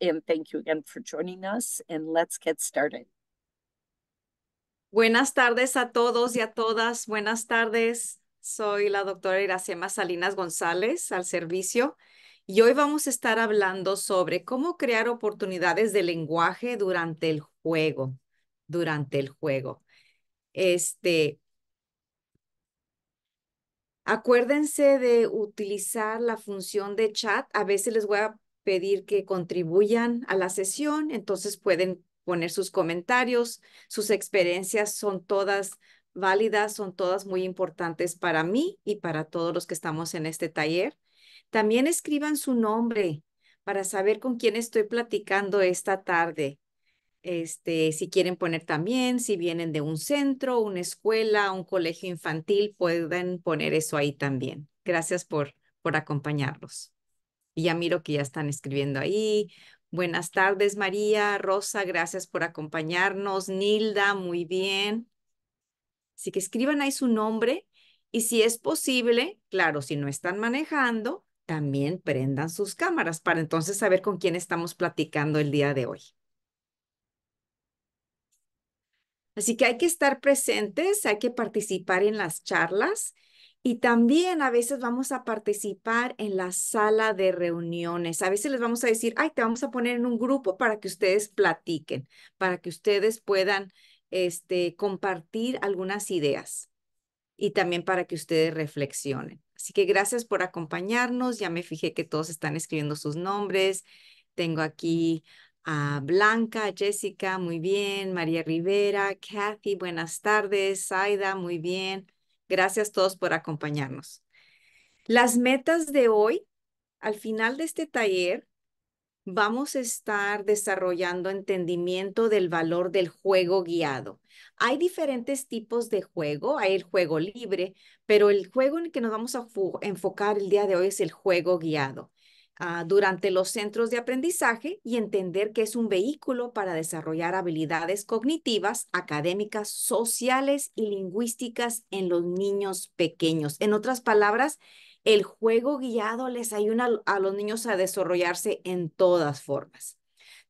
and thank you again for joining us and let's get started. Buenas tardes a todos y a todas. Buenas tardes. Soy la doctora Iracema Salinas González al servicio y hoy vamos a estar hablando sobre cómo crear oportunidades de lenguaje durante el juego, durante el juego. Este, acuérdense de utilizar la función de chat. A veces les voy a pedir que contribuyan a la sesión, entonces pueden poner sus comentarios, sus experiencias son todas válidas, son todas muy importantes para mí y para todos los que estamos en este taller. También escriban su nombre para saber con quién estoy platicando esta tarde. Este, si quieren poner también, si vienen de un centro, una escuela, un colegio infantil, pueden poner eso ahí también. Gracias por, por acompañarlos. Y ya miro que ya están escribiendo ahí. Buenas tardes, María, Rosa, gracias por acompañarnos. Nilda, muy bien. Así que escriban ahí su nombre y si es posible, claro, si no están manejando, también prendan sus cámaras para entonces saber con quién estamos platicando el día de hoy. Así que hay que estar presentes, hay que participar en las charlas y también a veces vamos a participar en la sala de reuniones. A veces les vamos a decir, ay, te vamos a poner en un grupo para que ustedes platiquen, para que ustedes puedan este, compartir algunas ideas y también para que ustedes reflexionen. Así que gracias por acompañarnos. Ya me fijé que todos están escribiendo sus nombres. Tengo aquí a Blanca, Jessica, muy bien. María Rivera, Kathy, buenas tardes. Saida, muy bien. Gracias a todos por acompañarnos. Las metas de hoy, al final de este taller, vamos a estar desarrollando entendimiento del valor del juego guiado. Hay diferentes tipos de juego, hay el juego libre, pero el juego en el que nos vamos a enfocar el día de hoy es el juego guiado. Ah, durante los centros de aprendizaje y entender que es un vehículo para desarrollar habilidades cognitivas, académicas, sociales y lingüísticas en los niños pequeños. En otras palabras, el juego guiado les ayuda a los niños a desarrollarse en todas formas.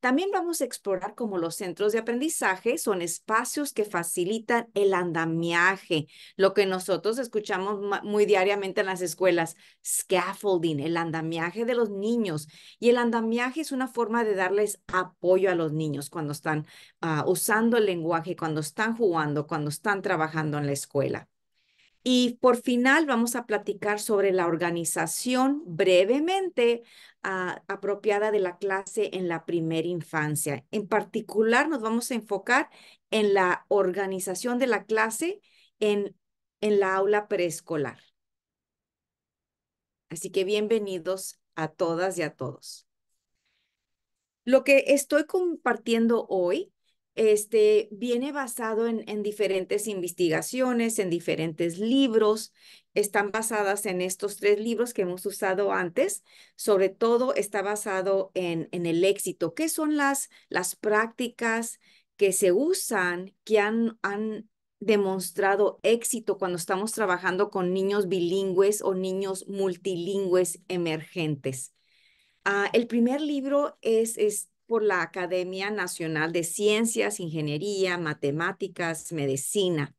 También vamos a explorar cómo los centros de aprendizaje son espacios que facilitan el andamiaje, lo que nosotros escuchamos muy diariamente en las escuelas, scaffolding, el andamiaje de los niños. Y el andamiaje es una forma de darles apoyo a los niños cuando están ah, usando el lenguaje, cuando están jugando, cuando están trabajando en la escuela. Y por final vamos a platicar sobre la organización brevemente ah, apropiada de la clase en la primera infancia. En particular nos vamos a enfocar en la organización de la clase en, en la aula preescolar. Así que bienvenidos a todas y a todos. Lo que estoy compartiendo hoy este, viene basado en, en, diferentes investigaciones, en diferentes libros, están basadas en estos tres libros que hemos usado antes, sobre todo está basado en, en el éxito. ¿Qué son las, las prácticas que se usan, que han, han demostrado éxito cuando estamos trabajando con niños bilingües o niños multilingües emergentes? Ah, el primer libro es, es por la Academia Nacional de Ciencias, Ingeniería, Matemáticas, Medicina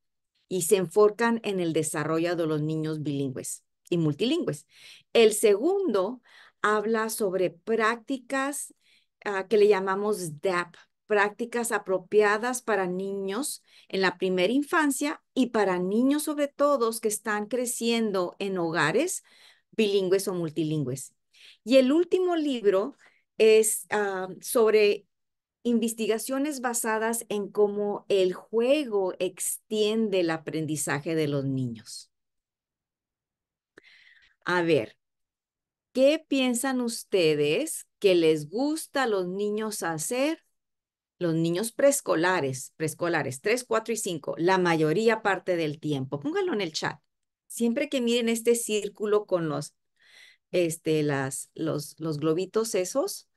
y se enfocan en el desarrollo de los niños bilingües y multilingües. El segundo habla sobre prácticas ah, que le llamamos DAP, prácticas apropiadas para niños en la primera infancia y para niños sobre todo que están creciendo en hogares bilingües o multilingües. Y el último libro es ah, sobre investigaciones basadas en cómo el juego extiende el aprendizaje de los niños. A ver, ¿qué piensan ustedes que les gusta a los niños hacer? Los niños preescolares, preescolares 3, 4 y 5, la mayoría parte del tiempo. Pónganlo en el chat. Siempre que miren este círculo con los este, las, los, los globitos esos,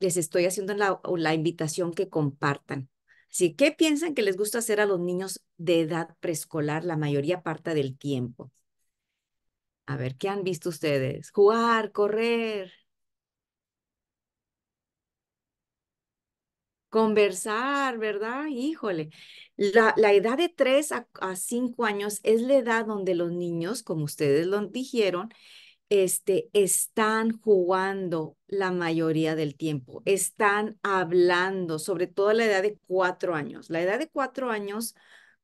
les estoy haciendo la, invitación que compartan. Así, ¿qué piensan que les gusta hacer a los niños de edad preescolar la mayoría parte del tiempo? A ver, ¿qué han visto ustedes? Jugar, correr. Conversar, ¿verdad? Híjole. La, edad de 3 a, a 5 años es la edad donde los niños, como ustedes lo dijeron, este, están jugando la mayoría del tiempo, están hablando, sobre todo a la edad de cuatro años. La edad de cuatro años,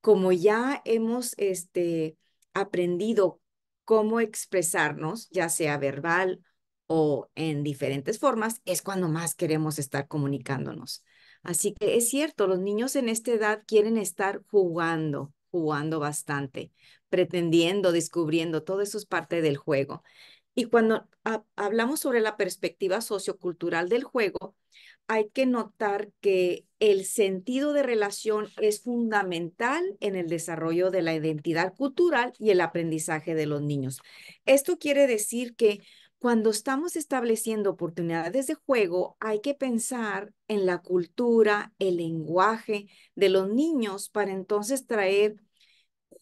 como ya hemos este, aprendido cómo expresarnos, ya sea verbal o en diferentes formas, es cuando más queremos estar comunicándonos. Así que es cierto, los niños en esta edad quieren estar jugando, jugando bastante, pretendiendo, descubriendo, todo eso es parte del juego. Y cuando hablamos sobre la perspectiva sociocultural del juego, hay que notar que el sentido de relación es fundamental en el desarrollo de la identidad cultural y el aprendizaje de los niños. Esto quiere decir que cuando estamos estableciendo oportunidades de juego, hay que pensar en la cultura, el lenguaje de los niños para entonces traer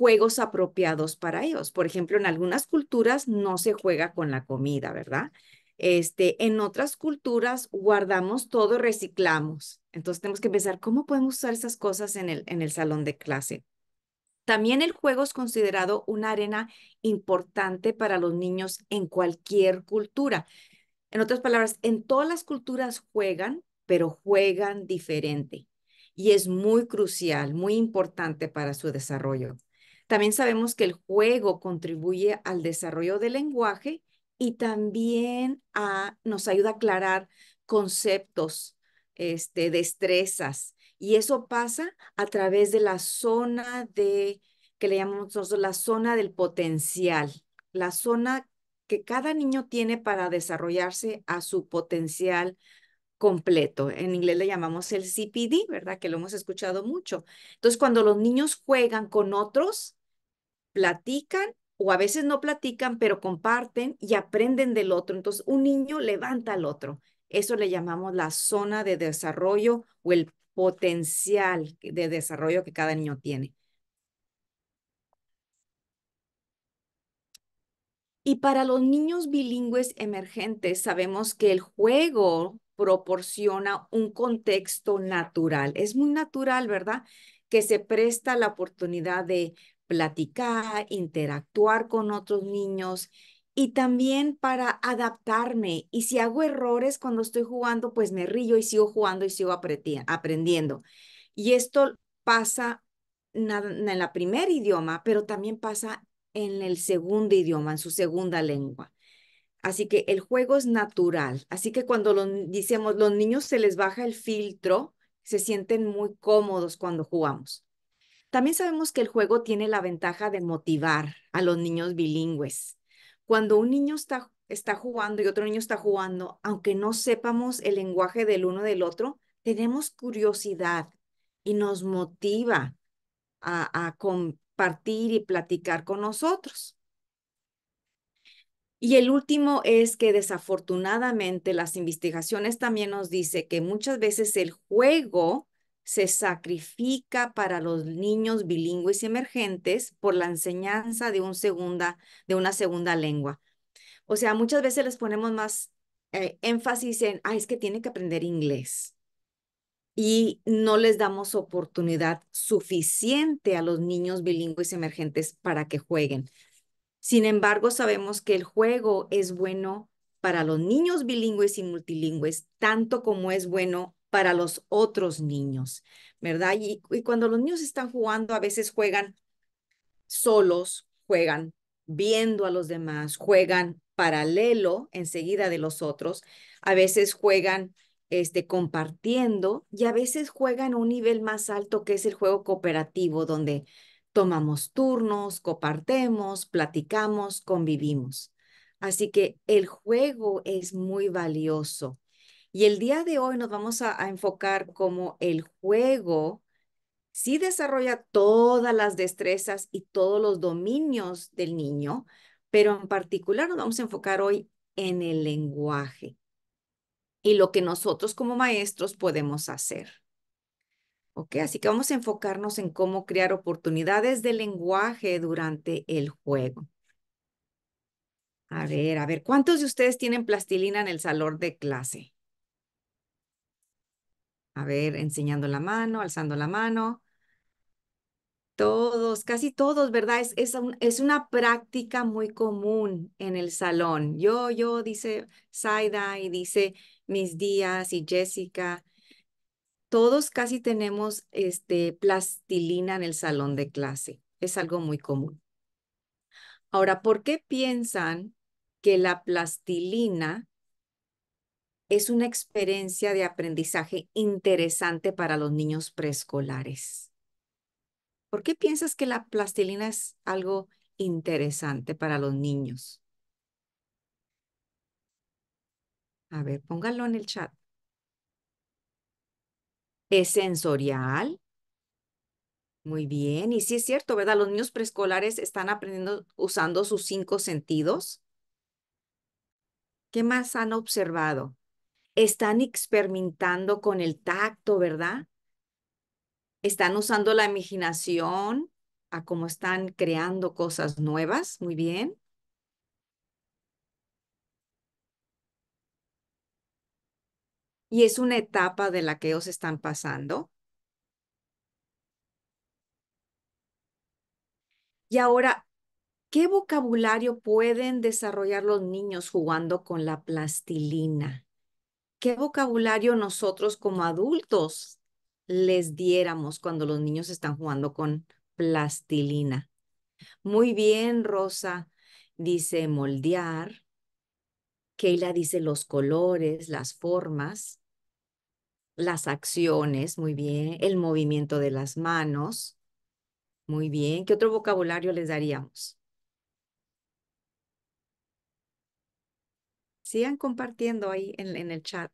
juegos apropiados para ellos. Por ejemplo, en algunas culturas no se juega con la comida, ¿verdad? Este, en otras culturas guardamos todo, reciclamos. Entonces tenemos que pensar cómo podemos usar esas cosas en el, en el salón de clase. También el juego es considerado una arena importante para los niños en cualquier cultura. En otras palabras, en todas las culturas juegan, pero juegan diferente. Y es muy crucial, muy importante para su desarrollo. También sabemos que el juego contribuye al desarrollo del lenguaje y también nos ayuda a aclarar conceptos, este, destrezas. Y eso pasa a través de la zona de, que le llamamos la zona del potencial, la zona que cada niño tiene para desarrollarse a su potencial completo. En inglés le llamamos el CPD, ¿verdad? Que lo hemos escuchado mucho. Entonces, cuando los niños juegan con otros, platican o a veces no platican, pero comparten y aprenden del otro. Entonces, un niño levanta al otro. Eso le llamamos la zona de desarrollo o el potencial de desarrollo que cada niño tiene. Y para los niños bilingües emergentes, sabemos que el juego proporciona un contexto natural. Es muy natural, ¿verdad? Que se presta la oportunidad de platicar, interactuar con otros niños y también para adaptarme. Y si hago errores cuando estoy jugando, pues me río y sigo jugando y sigo aprendiendo. Y esto pasa en la primer idioma, pero también pasa en el segundo idioma, en su segunda lengua. Así que el juego es natural. Así que cuando lo, decimos, los niños se les baja el filtro, se sienten muy cómodos cuando jugamos. También sabemos que el juego tiene la ventaja de motivar a los niños bilingües. Cuando un niño está, está jugando y otro niño está jugando, aunque no sepamos el lenguaje del uno del otro, tenemos curiosidad y nos motiva a, a compartir y platicar con nosotros. Y el último es que desafortunadamente las investigaciones también nos dice que muchas veces el juego se sacrifica para los niños bilingües emergentes por la enseñanza de, un segunda, de una segunda lengua. O sea, muchas veces les ponemos más eh, énfasis en, ah, es que tiene que aprender inglés. Y no les damos oportunidad suficiente a los niños bilingües emergentes para que jueguen. Sin embargo, sabemos que el juego es bueno para los niños bilingües y multilingües, tanto como es bueno para los otros niños, ¿verdad? Y, cuando los niños están jugando, a veces juegan solos, juegan viendo a los demás, juegan paralelo enseguida de los otros, a veces juegan este, compartiendo y a veces juegan a un nivel más alto que es el juego cooperativo, donde tomamos turnos, compartemos, platicamos, convivimos. Así que el juego es muy valioso y el día de hoy nos vamos a, enfocar como el juego sí desarrolla todas las destrezas y todos los dominios del niño, pero en particular nos vamos a enfocar hoy en el lenguaje y lo que nosotros como maestros podemos hacer. ¿Ok? Así que vamos a enfocarnos en cómo crear oportunidades de lenguaje durante el juego. A ver, a ver, ¿cuántos de ustedes tienen plastilina en el salón de clase? A ver, enseñando la mano, alzando la mano. Todos, casi todos, ¿verdad? Es, es, una práctica muy común en el salón. Yo, yo, dice Saida y dice mis días y Jessica. Todos casi tenemos este, plastilina en el salón de clase. Es algo muy común. Ahora, ¿por qué piensan que la plastilina es una experiencia de aprendizaje interesante para los niños preescolares. ¿Por qué piensas que la plastilina es algo interesante para los niños? A ver, póngalo en el chat. Es sensorial. Muy bien, y sí es cierto, ¿verdad? Los niños preescolares están aprendiendo usando sus cinco sentidos. ¿Qué más han observado? Están experimentando con el tacto, ¿verdad? Están usando la imaginación a cómo están creando cosas nuevas. Muy bien. Y es una etapa de la que ellos están pasando. Y ahora, ¿qué vocabulario pueden desarrollar los niños jugando con la plastilina? ¿qué vocabulario nosotros como adultos les diéramos cuando los niños están jugando con plastilina? Muy bien, Rosa dice moldear. Keila dice los colores, las formas, las acciones, muy bien, el movimiento de las manos. Muy bien, ¿qué otro vocabulario les daríamos? Sigan compartiendo ahí en, el chat.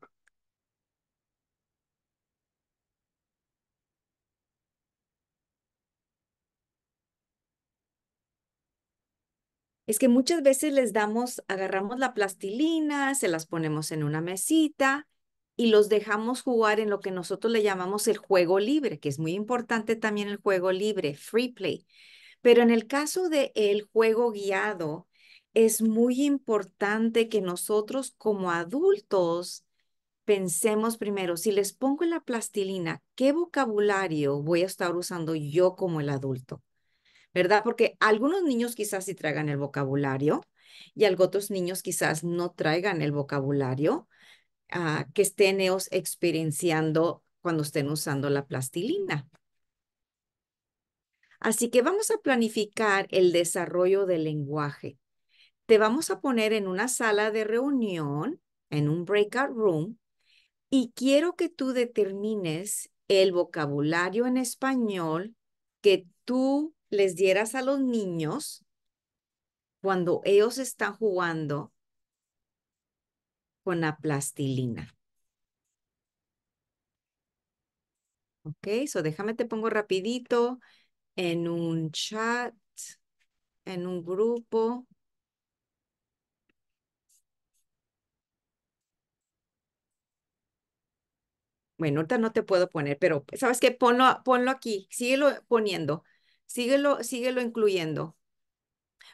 es que muchas veces les damos, agarramos la plastilina, se las ponemos en una mesita y los dejamos jugar en lo que nosotros le llamamos el juego libre, que es muy importante también el juego libre, free play. Pero en el caso del el juego guiado, es muy importante que nosotros como adultos pensemos primero, si les pongo la plastilina, ¿qué vocabulario voy a estar usando yo como el adulto? ¿Verdad? Porque algunos niños quizás sí traigan el vocabulario y otros niños quizás no traigan el vocabulario ah, que estén ellos experienciando cuando estén usando la plastilina. Así que vamos a planificar el desarrollo del lenguaje te vamos a poner en una sala de reunión, en un breakout room, y quiero que tú determines el vocabulario en español que tú les dieras a los niños cuando ellos están jugando con la plastilina. Ok, so déjame te pongo rapidito en un chat, en un grupo. bueno, ahorita no te puedo poner, pero sabes que ponlo, aquí, síguelo poniendo, síguelo, síguelo incluyendo.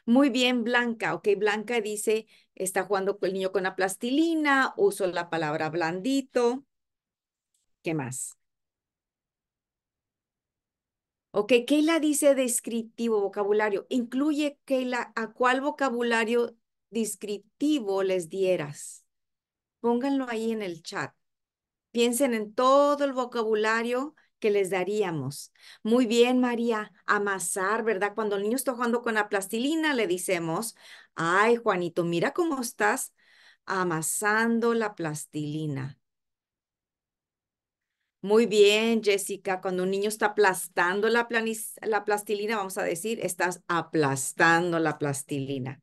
Muy bien, Blanca. Ok, Blanca dice, está jugando el niño con la plastilina, uso la palabra blandito. ¿Qué más? Ok, Keila dice descriptivo, vocabulario. Incluye, Keila, a cuál vocabulario descriptivo les dieras. Pónganlo ahí en el chat. Piensen en todo el vocabulario que les daríamos. Muy bien, María, amasar, ¿verdad? Cuando el niño está jugando con la plastilina, le decimos, ay, Juanito, mira cómo estás amasando la plastilina. Muy bien, Jessica, cuando un niño está aplastando la, plastilina, vamos a decir, estás aplastando la plastilina.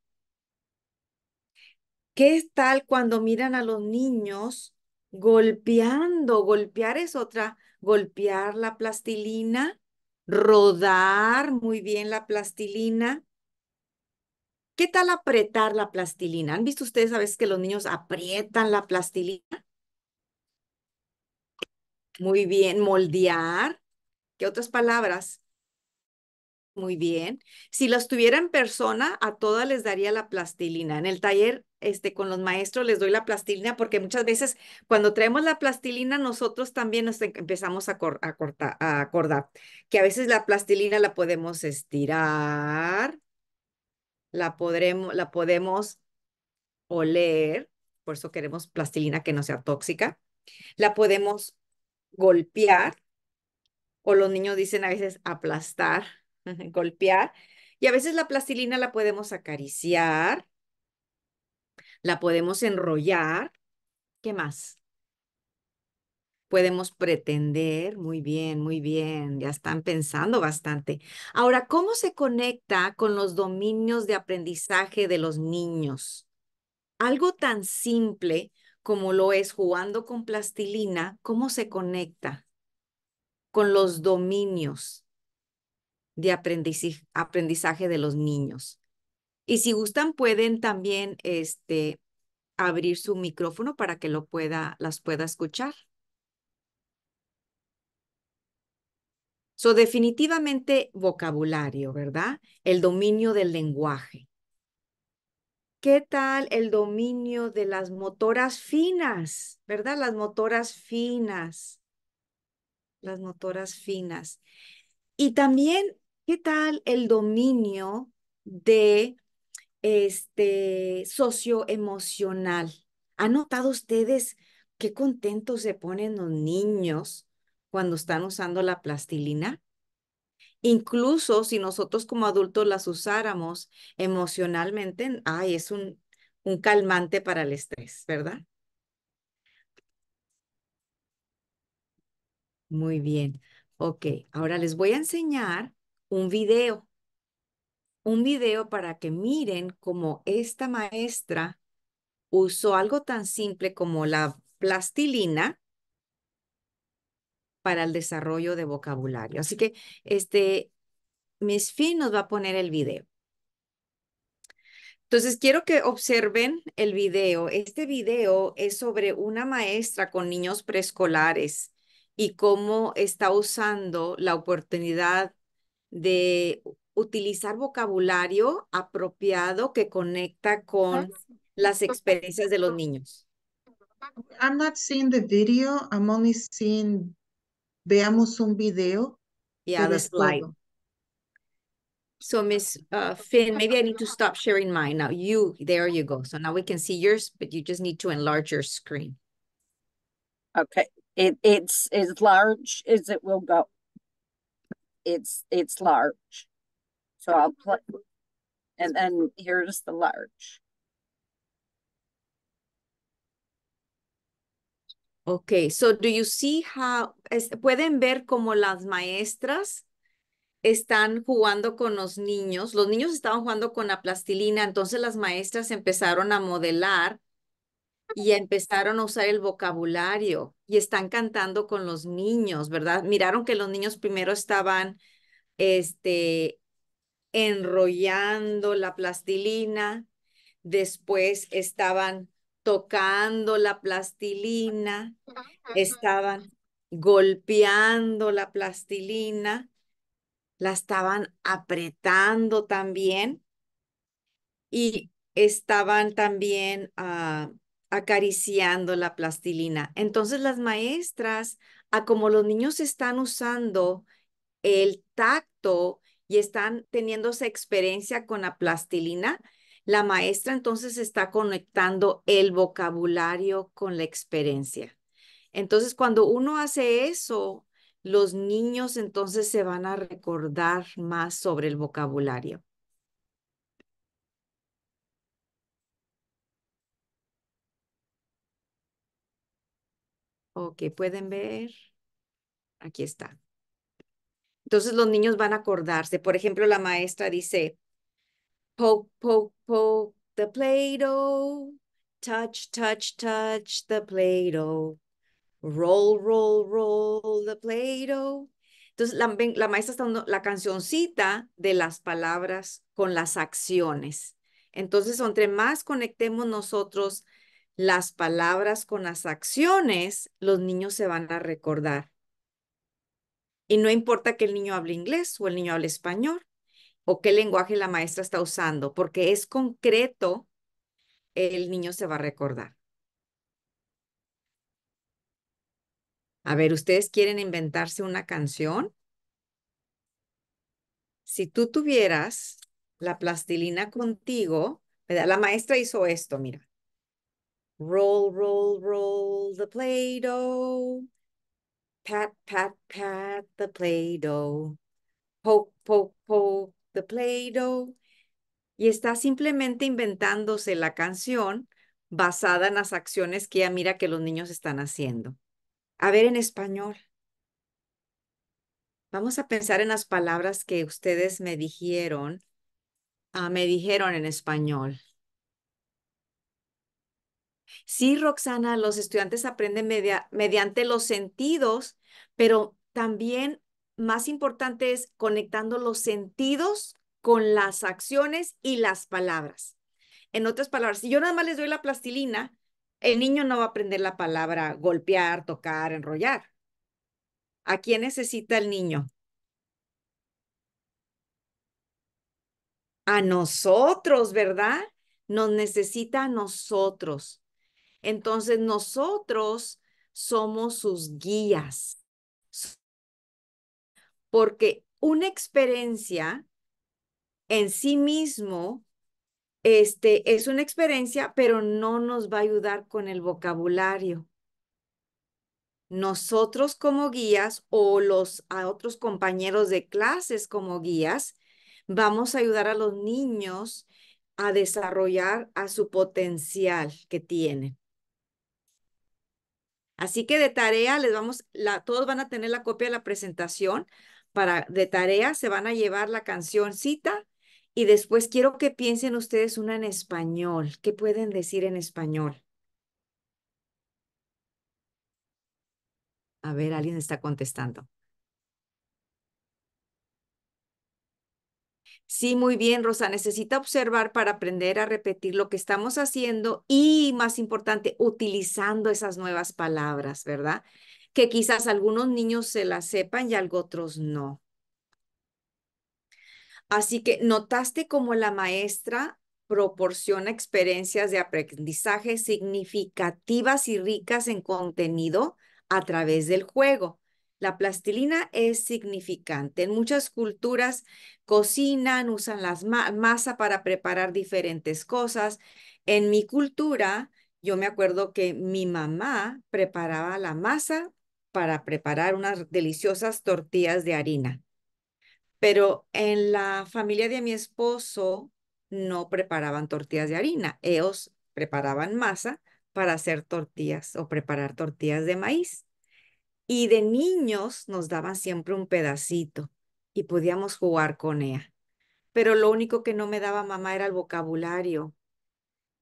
¿Qué tal cuando miran a los niños golpeando, golpear es otra, golpear la plastilina, rodar muy bien la plastilina. ¿Qué tal apretar la plastilina? ¿Han visto ustedes a veces que los niños aprietan la plastilina? Muy bien, moldear. ¿Qué otras palabras? Muy bien. Si las tuviera en persona, a todas les daría la plastilina. En el taller, este, con los maestros les doy la plastilina porque muchas veces cuando traemos la plastilina, nosotros también nos empezamos a, a, a acordar que a veces la plastilina la podemos estirar, la, podremos, la podemos oler, por eso queremos plastilina que no sea tóxica, la podemos golpear o los niños dicen a veces aplastar golpear. Y a veces la plastilina la podemos acariciar, la podemos enrollar. ¿Qué más? Podemos pretender, muy bien, muy bien, ya están pensando bastante. Ahora, ¿cómo se conecta con los dominios de aprendizaje de los niños? Algo tan simple como lo es jugando con plastilina, ¿cómo se conecta con los dominios de aprendizaje de los niños. Y si gustan, pueden también este, abrir su micrófono para que lo pueda, las pueda escuchar. So, definitivamente vocabulario, ¿verdad? El dominio del lenguaje. ¿Qué tal el dominio de las motoras finas? ¿Verdad? Las motoras finas. Las motoras finas. Y también ¿Qué tal el dominio de este socioemocional? ¿Han notado ustedes qué contentos se ponen los niños cuando están usando la plastilina? Incluso si nosotros como adultos las usáramos emocionalmente, ay, es un, un calmante para el estrés, ¿verdad? Muy bien. Ok, ahora les voy a enseñar un video, un video para que miren cómo esta maestra usó algo tan simple como la plastilina para el desarrollo de vocabulario. Así que este, Miss Finn nos va a poner el video. Entonces, quiero que observen el video. Este video es sobre una maestra con niños preescolares y cómo está usando la oportunidad de utilizar vocabulario apropiado que conecta ah, con las experiencias de los niños. I'm not seeing the video, I'm only seeing, veamos un video. Yeah, the slide. Todo. So Miss uh, Finn, maybe I need to stop sharing mine now. You, there you go. So now we can see yours, but you just need to enlarge your screen. Okay, it, it's as large as it will go. it's it's large. So I'll play, and then here's the large. Okay, so do you see how, pueden ver como las maestras están jugando con los niños, los niños estaban jugando con la plastilina, entonces las maestras empezaron a modelar y empezaron a usar el vocabulario y están cantando con los niños, ¿verdad? Miraron que los niños primero estaban este, enrollando la plastilina, después estaban tocando la plastilina, estaban golpeando la plastilina, la estaban apretando también y estaban también ah, acariciando la plastilina. Entonces las maestras, a como los niños están usando el tacto y están teniendo esa experiencia con la plastilina, la maestra entonces está conectando el vocabulario con la experiencia. Entonces, cuando uno hace eso, los niños entonces se van a recordar más sobre el vocabulario. Ok, pueden ver. Aquí está. Entonces los niños van a acordarse. Por ejemplo, la maestra dice, poke, poke, poke the Play-Doh. Touch, touch, touch the Play-Doh. Roll, roll, roll the Play-Doh. Entonces la, maestra está dando la cancioncita de las palabras con las acciones. Entonces, entre más conectemos nosotros las palabras con las acciones, los niños se van a recordar. Y no importa que el niño hable inglés o el niño hable español o qué lenguaje la maestra está usando, porque es concreto, el niño se va a recordar. A ver, ¿ustedes quieren inventarse una canción? Si tú tuvieras la plastilina contigo, la maestra hizo esto, mira. Roll, roll, roll the Play Doh. Pat, pat, pat the Play Doh. Poke, poke, poke the Play Doh. Y está simplemente inventándose la canción basada en las acciones que ella mira que los niños están haciendo. A ver en español. Vamos a pensar en las palabras que ustedes me dijeron, Ah, me dijeron en español. Sí, Roxana, los estudiantes aprenden media, mediante los sentidos, pero también más importante es conectando los sentidos con las acciones y las palabras. En otras palabras, si yo nada más les doy la plastilina, el niño no va a aprender la palabra golpear, tocar, enrollar. ¿A quién necesita el niño? A nosotros, ¿verdad? Nos necesita a nosotros. Entonces nosotros somos sus guías, porque una experiencia en sí mismo este, es una experiencia, pero no nos va a ayudar con el vocabulario. Nosotros como guías o los a otros compañeros de clases como guías, vamos a ayudar a los niños a desarrollar a su potencial que tienen. Así que de tarea les vamos, todos van a tener la copia de la presentación. Para, de tarea se van a llevar la cancioncita y después quiero que piensen ustedes una en español. ¿Qué pueden decir en español? A ver, alguien está contestando. Sí, muy bien, Rosa. Necesita observar para aprender a repetir lo que estamos haciendo y, más importante, utilizando esas nuevas palabras, ¿verdad? Que quizás algunos niños se las sepan y algo otros no. Así que notaste cómo la maestra proporciona experiencias de aprendizaje significativas y ricas en contenido a través del juego. La plastilina es significante. En muchas culturas cocinan, usan la masa para preparar diferentes cosas. En mi cultura, yo me acuerdo que mi mamá preparaba la masa para preparar unas deliciosas tortillas de harina. Pero en la familia de mi esposo no preparaban tortillas de harina, ellos preparaban masa para hacer tortillas o preparar tortillas de maíz. Y de niños nos daban siempre un pedacito y podíamos jugar con ella. Pero lo único que no me daba mamá era el vocabulario.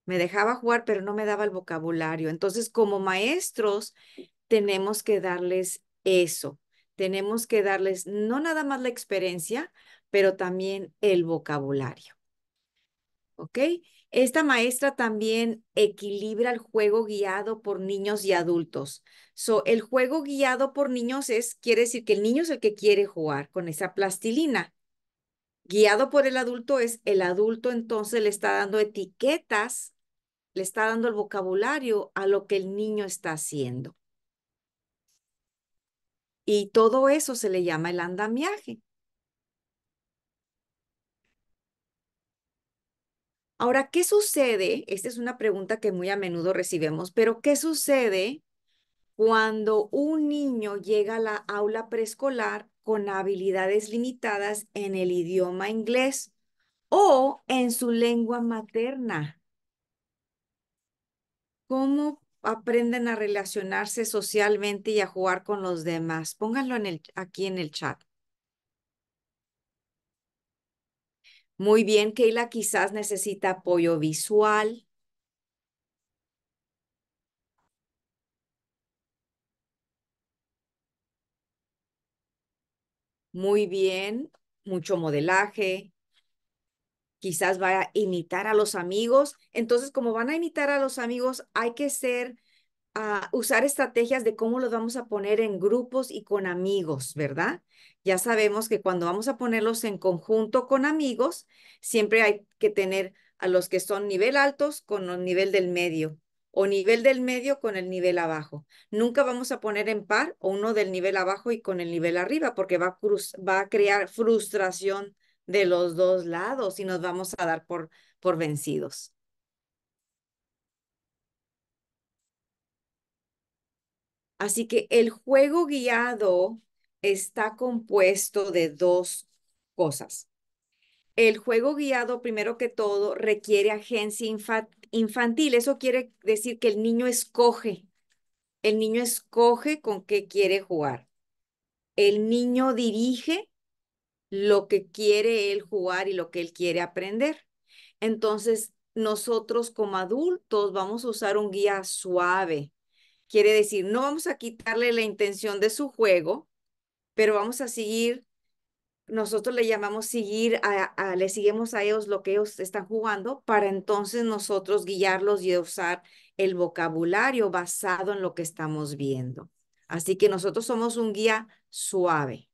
Me dejaba jugar, pero no me daba el vocabulario. Entonces, como maestros, tenemos que darles eso. Tenemos que darles no nada más la experiencia, pero también el vocabulario. ¿Ok? Esta maestra también equilibra el juego guiado por niños y adultos. So, el juego guiado por niños es, quiere decir que el niño es el que quiere jugar con esa plastilina. Guiado por el adulto es el adulto entonces le está dando etiquetas, le está dando el vocabulario a lo que el niño está haciendo. Y todo eso se le llama el andamiaje. Ahora, ¿qué sucede? Esta es una pregunta que muy a menudo recibimos, pero ¿qué sucede cuando un niño llega a la aula preescolar con habilidades limitadas en el idioma inglés o en su lengua materna? ¿Cómo aprenden a relacionarse socialmente y a jugar con los demás? Pónganlo en el, aquí en el chat. Muy bien, Keila, quizás necesita apoyo visual. Muy bien, mucho modelaje. Quizás va a imitar a los amigos. Entonces, como van a imitar a los amigos, hay que ser, a ah, usar estrategias de cómo los vamos a poner en grupos y con amigos, ¿verdad? ya sabemos que cuando vamos a ponerlos en conjunto con amigos, siempre hay que tener a los que son nivel altos con el nivel del medio o nivel del medio con el nivel abajo. Nunca vamos a poner en par uno del nivel abajo y con el nivel arriba porque va a, va a crear frustración de los dos lados y nos vamos a dar por, por vencidos. Así que el juego guiado está compuesto de dos cosas. El juego guiado, primero que todo, requiere agencia infantil. Eso quiere decir que el niño escoge. El niño escoge con qué quiere jugar. El niño dirige lo que quiere él jugar y lo que él quiere aprender. Entonces, nosotros como adultos vamos a usar un guía suave. Quiere decir, no vamos a quitarle la intención de su juego, pero vamos a seguir, nosotros le llamamos seguir, a, le seguimos a ellos lo que ellos están jugando para entonces nosotros guiarlos y usar el vocabulario basado en lo que estamos viendo. Así que nosotros somos un guía suave.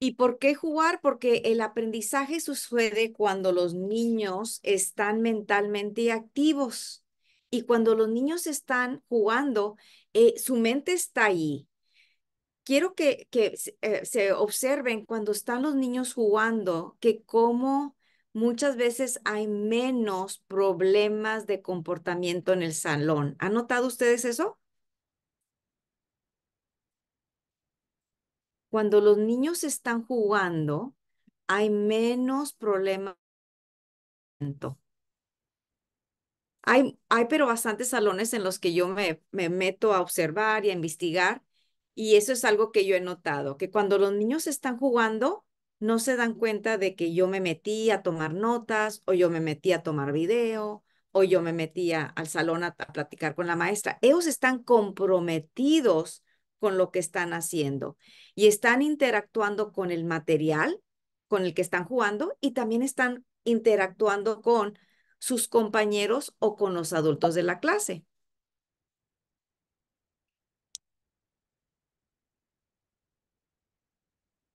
¿Y por qué jugar? Porque el aprendizaje sucede cuando los niños están mentalmente activos. Y cuando los niños están jugando, eh, su mente está ahí. Quiero que, que eh, se observen cuando están los niños jugando, que como muchas veces hay menos problemas de comportamiento en el salón. ¿Han notado ustedes eso? Cuando los niños están jugando, hay menos problemas. De comportamiento. Hay, pero bastantes salones en los que yo me, meto a observar y a investigar y eso es algo que yo he notado, que cuando los niños están jugando, no se dan cuenta de que yo me metí a tomar notas o yo me metí a tomar video o yo me metía al salón a, platicar con la maestra. Ellos están comprometidos con lo que están haciendo y están interactuando con el material con el que están jugando y también están interactuando con sus compañeros o con los adultos de la clase.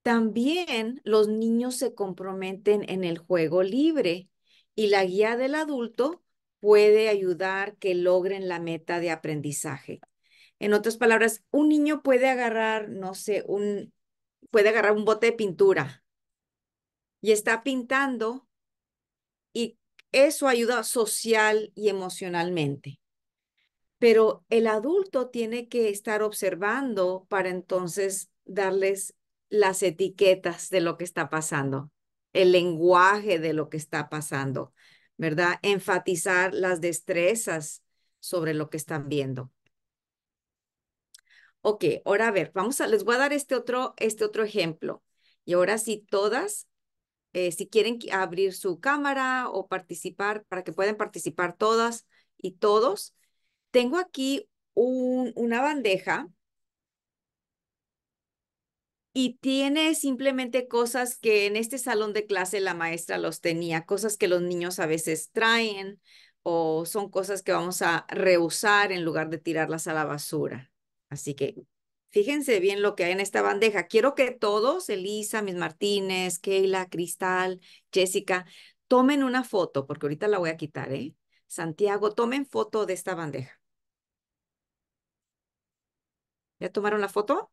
También los niños se comprometen en el juego libre y la guía del adulto puede ayudar que logren la meta de aprendizaje. En otras palabras, un niño puede agarrar, no sé, un, puede agarrar un bote de pintura y está pintando y eso ayuda social y emocionalmente. Pero el adulto tiene que estar observando para entonces darles las etiquetas de lo que está pasando, el lenguaje de lo que está pasando, ¿verdad? Enfatizar las destrezas sobre lo que están viendo. Ok, ahora a ver, vamos a, les voy a dar este otro, este otro ejemplo. Y ahora sí, todas eh, si quieren abrir su cámara o participar, para que puedan participar todas y todos. Tengo aquí una bandeja y tiene simplemente cosas que en este salón de clase la maestra los tenía, cosas que los niños a veces traen o son cosas que vamos a reusar en lugar de tirarlas a la basura. Así que Fíjense bien lo que hay en esta bandeja. Quiero que todos, Elisa, Miss Martínez, Keila, Cristal, Jessica, tomen una foto, porque ahorita la voy a quitar, ¿eh? Santiago, tomen foto de esta bandeja. ¿Ya tomaron la foto?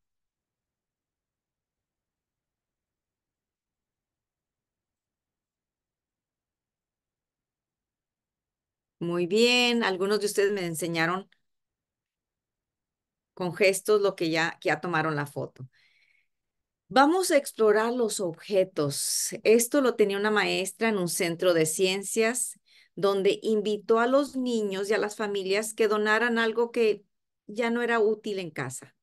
Muy bien, algunos de ustedes me enseñaron con gestos lo que ya, ya tomaron la foto. Vamos a explorar los objetos. Esto lo tenía una maestra en un centro de ciencias donde invitó a los niños y a las familias que donaran algo que ya no era útil en casa.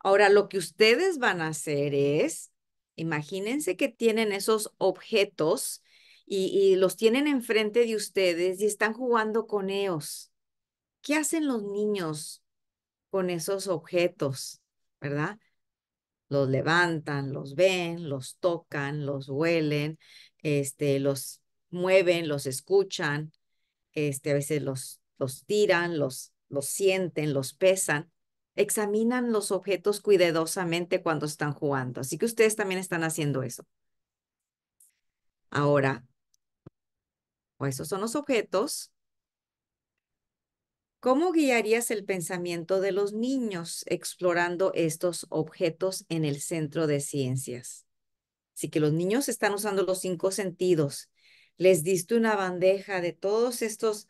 Ahora, lo que ustedes van a hacer es, imagínense que tienen esos objetos y, los tienen enfrente de ustedes y están jugando con ellos. ¿Qué hacen los niños con esos objetos? ¿Verdad? Los levantan, los ven, los tocan, los huelen, este, los mueven, los escuchan, este, a veces los, los tiran, los, los sienten, los pesan examinan los objetos cuidadosamente cuando están jugando. Así que ustedes también están haciendo eso. Ahora, o esos son los objetos, ¿cómo guiarías el pensamiento de los niños explorando estos objetos en el centro de ciencias? Así que los niños están usando los cinco sentidos. Les diste una bandeja de todos estos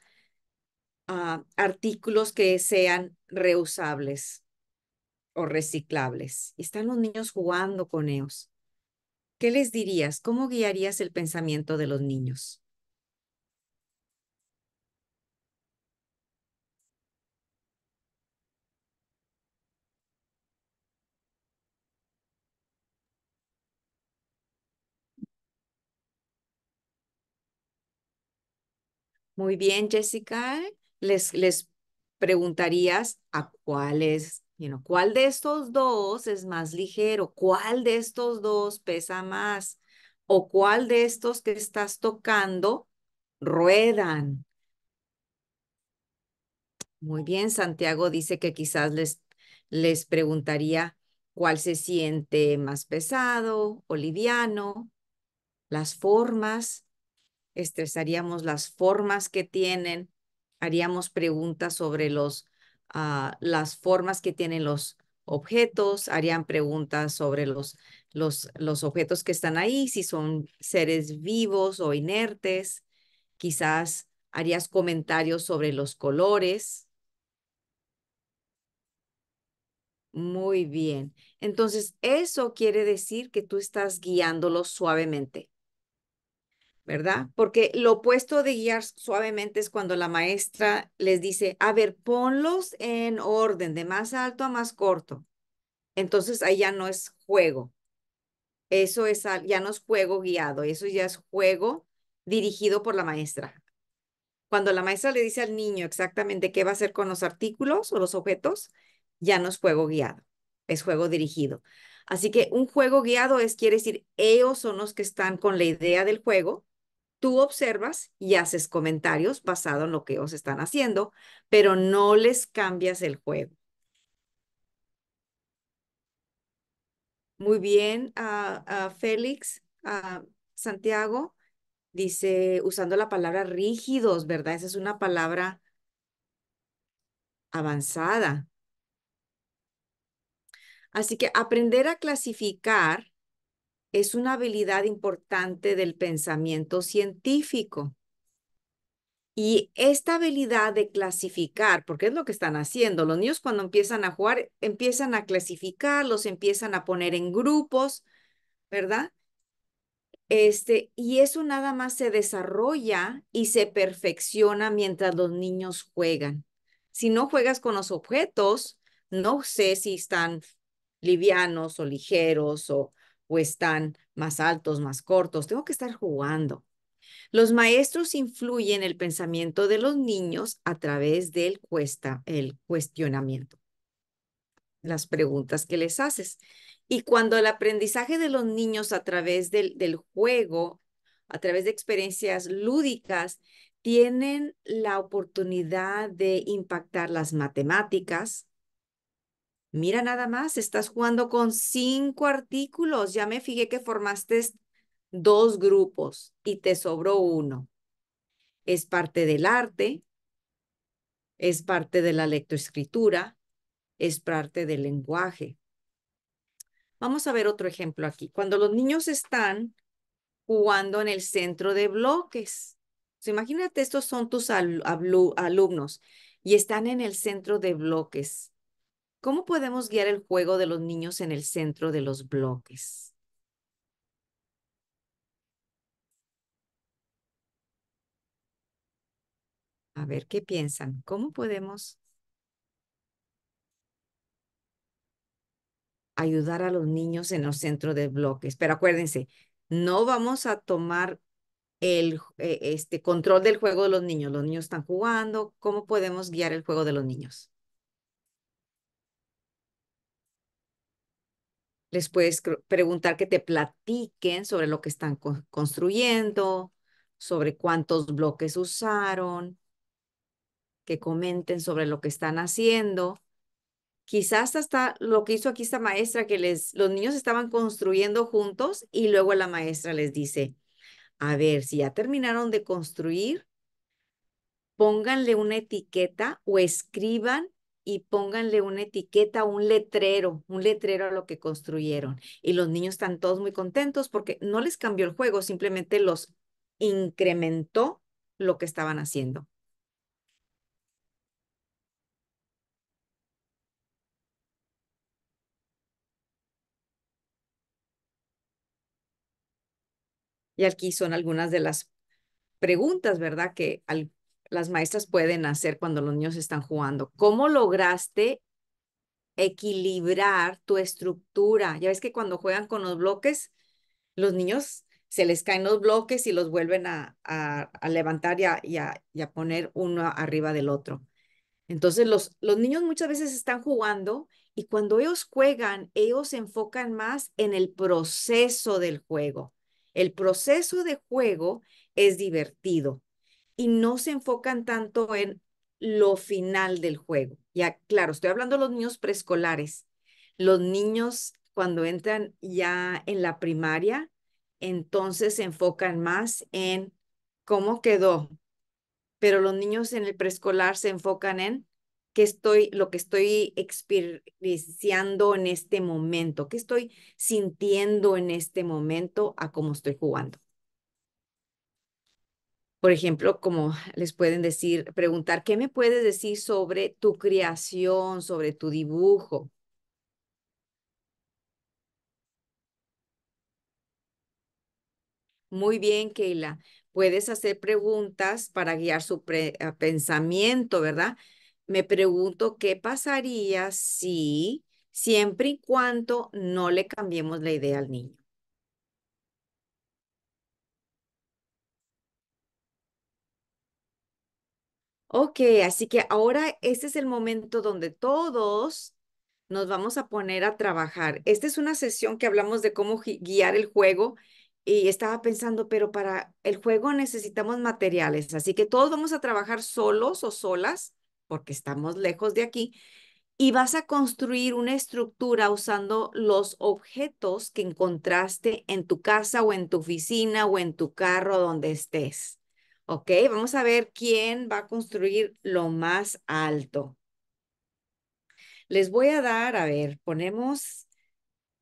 ah, artículos que sean reusables o reciclables. Están los niños jugando con ellos. ¿Qué les dirías? ¿Cómo guiarías el pensamiento de los niños? Muy bien, Jessica. Les, les preguntarías a cuál es, cuál de estos dos es más ligero, cuál de estos dos pesa más o cuál de estos que estás tocando ruedan. Muy bien, Santiago dice que quizás les, les preguntaría cuál se siente más pesado o liviano, las formas estresaríamos las formas que tienen, haríamos preguntas sobre los, ah, las formas que tienen los objetos, harían preguntas sobre los, los, los objetos que están ahí, si son seres vivos o inertes, quizás harías comentarios sobre los colores. Muy bien. Entonces, eso quiere decir que tú estás guiándolos suavemente. ¿verdad? Porque lo opuesto de guiar suavemente es cuando la maestra les dice, a ver, ponlos en orden, de más alto a más corto. Entonces ahí ya no es juego. Eso es, ya no es juego guiado, eso ya es juego dirigido por la maestra. Cuando la maestra le dice al niño exactamente qué va a hacer con los artículos o los objetos, ya no es juego guiado, es juego dirigido. Así que un juego guiado es, quiere decir, ellos son los que están con la idea del juego tú observas y haces comentarios basado en lo que ellos están haciendo, pero no les cambias el juego. Muy bien, a ah, ah, Félix, ah, Santiago, dice, usando la palabra rígidos, ¿verdad? Esa es una palabra avanzada. Así que aprender a clasificar es una habilidad importante del pensamiento científico. Y esta habilidad de clasificar, porque es lo que están haciendo, los niños cuando empiezan a jugar, empiezan a clasificar, los empiezan a poner en grupos, ¿verdad? Este, y eso nada más se desarrolla y se perfecciona mientras los niños juegan. Si no juegas con los objetos, no sé si están livianos o ligeros o o están más altos, más cortos. Tengo que estar jugando. Los maestros influyen el pensamiento de los niños a través del cuesta, el cuestionamiento, las preguntas que les haces. Y cuando el aprendizaje de los niños a través del juego, a través de experiencias lúdicas, tienen la oportunidad de impactar las matemáticas, Mira nada más, estás jugando con cinco artículos. Ya me fijé que formaste dos grupos y te sobró uno. Es parte del arte, es parte de la lectoescritura, es parte del lenguaje. Vamos a ver otro ejemplo aquí. Cuando los niños están jugando en el centro de bloques. imagínate, estos son tus alumnos y están en el centro de bloques. ¿Cómo podemos guiar el juego de los niños en el centro de los bloques? A ver, ¿qué piensan? ¿Cómo podemos ayudar a los niños en el centro de bloques. Pero acuérdense, no vamos a tomar el eh, este, control del juego de los niños. Los niños están jugando. ¿Cómo podemos guiar el juego de los niños? les puedes preguntar que te platiquen sobre lo que están construyendo, sobre cuántos bloques usaron, que comenten sobre lo que están haciendo. Quizás hasta lo que hizo aquí esta maestra, que les, los niños estaban construyendo juntos y luego la maestra les dice, a ver, si ya terminaron de construir, pónganle una etiqueta o escriban y pónganle una etiqueta, un letrero, un letrero a lo que construyeron. Y los niños están todos muy contentos porque no les cambió el juego, simplemente los incrementó lo que estaban haciendo. Y aquí son algunas de las preguntas, ¿verdad? Que las maestras pueden hacer cuando los niños están jugando. ¿Cómo lograste equilibrar tu estructura? Ya ves que cuando juegan con los bloques, los niños se les caen los bloques y los vuelven a, levantar y a, poner uno arriba del otro. Entonces, los, los niños muchas veces están jugando y cuando ellos juegan, ellos se enfocan más en el proceso del juego. El proceso de juego es divertido y no se enfocan tanto en lo final del juego. Ya, claro, estoy hablando de los niños preescolares. Los niños cuando entran ya en la primaria, entonces se enfocan más en cómo quedó. Pero los niños en el preescolar se enfocan en qué estoy, lo que estoy experienciando en este momento, qué estoy sintiendo en este momento a cómo estoy jugando. Por ejemplo, como les pueden decir, preguntar, ¿qué me puedes decir sobre tu creación, sobre tu dibujo? Muy bien, Keila. Puedes hacer preguntas para guiar su ah, pensamiento, ¿verdad? Me pregunto qué pasaría si siempre y cuando no le cambiemos la idea al niño. Ok, así que ahora este es el momento donde todos nos vamos a poner a trabajar. Esta es una sesión que hablamos de cómo guiar el juego y estaba pensando, pero para el juego necesitamos materiales, así que todos vamos a trabajar solos o solas, porque estamos lejos de aquí, y vas a construir una estructura usando los objetos que encontraste en tu casa o en tu oficina o en tu carro donde estés. ¿Ok? Vamos a ver quién va a construir lo más alto. Les voy a dar, a ver, ponemos,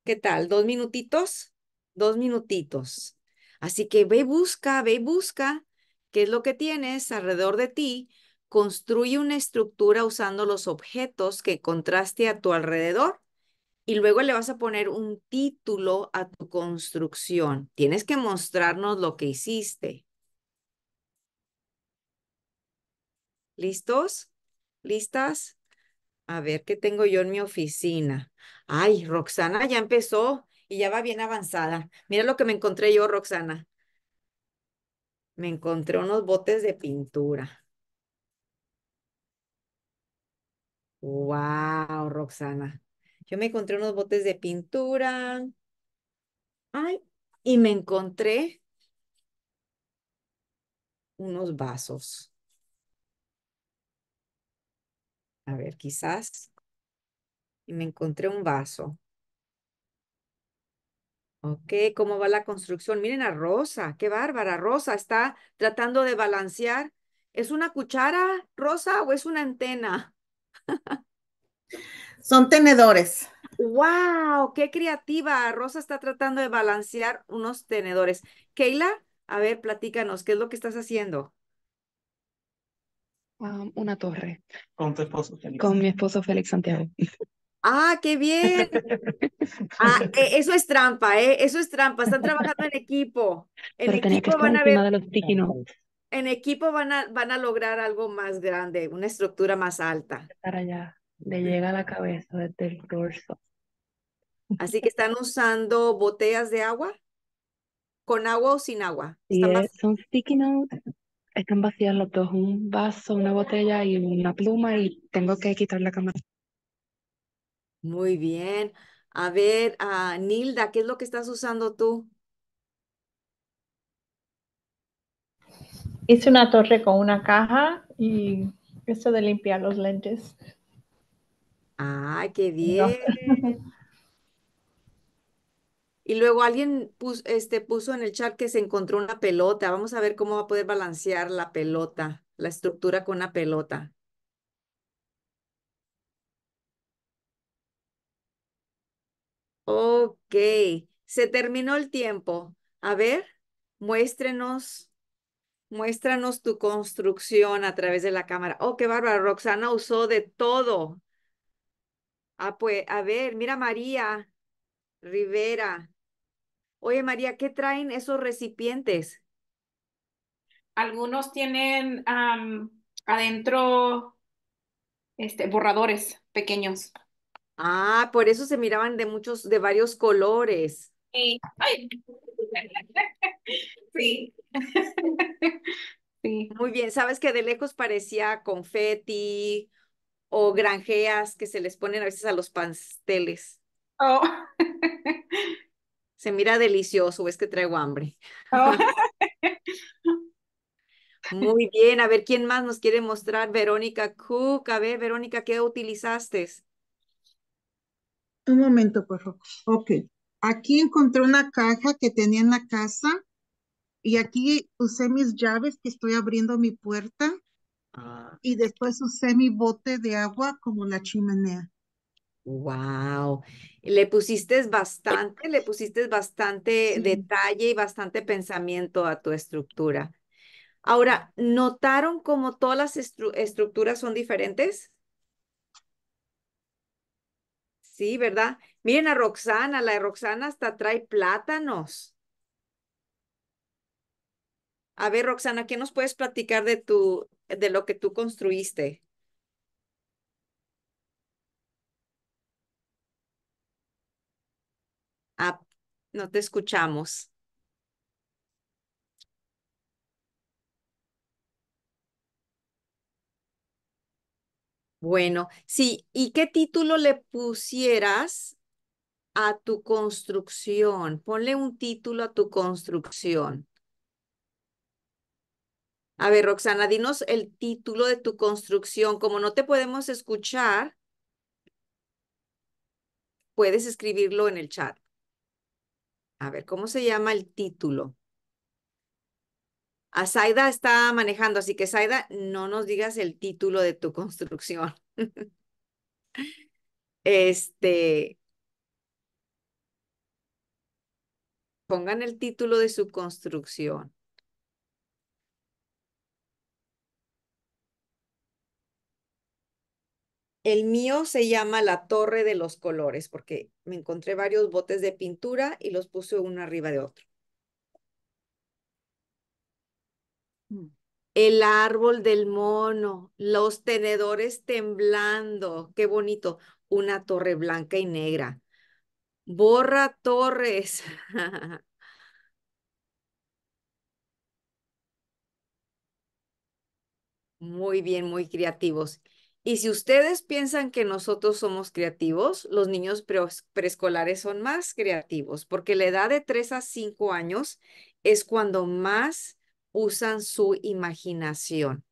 ¿qué tal? ¿Dos minutitos? Dos minutitos. Así que ve busca, ve y busca qué es lo que tienes alrededor de ti. Construye una estructura usando los objetos que contraste a tu alrededor y luego le vas a poner un título a tu construcción. Tienes que mostrarnos lo que hiciste. ¿Listos? ¿Listas? A ver, ¿qué tengo yo en mi oficina? Ay, Roxana ya empezó y ya va bien avanzada. Mira lo que me encontré yo, Roxana. Me encontré unos botes de pintura. Wow, Roxana. Yo me encontré unos botes de pintura. Ay, y me encontré unos vasos. A ver, quizás. Y me encontré un vaso. Ok, ¿cómo va la construcción? Miren a Rosa, qué bárbara. Rosa está tratando de balancear. ¿Es una cuchara, Rosa, o es una antena? Son tenedores. ¡Wow! ¡Qué creativa! Rosa está tratando de balancear unos tenedores. Keila, a ver, platícanos, ¿qué es lo que estás haciendo? una torre. Con tu esposo, Con mi esposo, Félix Santiago. Ah, qué bien. Ah, e, eso es trampa, ¿eh? Eso es trampa. Están trabajando en equipo. En equipo van a ver. en equipo van a, lograr algo más grande, una estructura más alta. Para allá, le llega a la cabeza desde el dorso. Así que están usando botellas de agua, con agua o sin agua. Sí, son sticky notes están vacías los dos, un vaso, una botella y una pluma y tengo que quitar la cámara. Muy bien. A ver, Nilda, ¿qué es lo que estás usando tú? Hice una torre con una caja y eso de limpiar los lentes. ¡Ay, qué bien. Y luego alguien puso, este, puso en el chat que se encontró una pelota. Vamos a ver cómo va a poder balancear la pelota, la estructura con una pelota. Ok, se terminó el tiempo. A ver, muéstrenos, muéstranos tu construcción a través de la cámara. Oh, qué bárbaro, Roxana usó de todo. Ah, pues, a ver, mira María Rivera. Oye, María, ¿qué traen esos recipientes? Algunos tienen adentro este, borradores pequeños. Ah, por eso se miraban de muchos, de varios colores. Sí. Sí. Muy bien, sabes que de lejos parecía confeti o granjeas que se les ponen a veces a los pasteles. Oh. se mira delicioso, es que traigo hambre. Oh. Muy bien, a ver quién más nos quiere mostrar. Verónica Cook, a ver, Verónica, ¿qué utilizaste? Un momento, por favor. Ok, aquí encontré una caja que tenía en la casa y aquí usé mis llaves que estoy abriendo mi puerta ah. y después usé mi bote de agua como la chimenea. Wow, le pusiste bastante, le pusiste bastante detalle y bastante pensamiento a tu estructura. Ahora, ¿notaron cómo todas las estructuras son diferentes? Sí, ¿verdad? Miren a Roxana, la de Roxana hasta trae plátanos. A ver, Roxana, ¿qué nos puedes platicar de tu, de lo que tú construiste? No te escuchamos. Bueno, sí. ¿Y qué título le pusieras a tu construcción? Ponle un título a tu construcción. A ver, Roxana, dinos el título de tu construcción. Como no te podemos escuchar, puedes escribirlo en el chat. A ver, ¿cómo se llama el título? A Saida está manejando, así que Saida, no nos digas el título de tu construcción. este. Pongan el título de su construcción. El mío se llama la torre de los colores porque me encontré varios botes de pintura y los puse uno arriba de otro. Mm. El árbol del mono, los tenedores temblando, qué bonito, una torre blanca y negra. Borra torres. Muy bien, muy creativos. Y si ustedes piensan que nosotros somos creativos, los niños preescolares son más creativos, porque la edad de 3 a 5 años es cuando más usan su imaginación,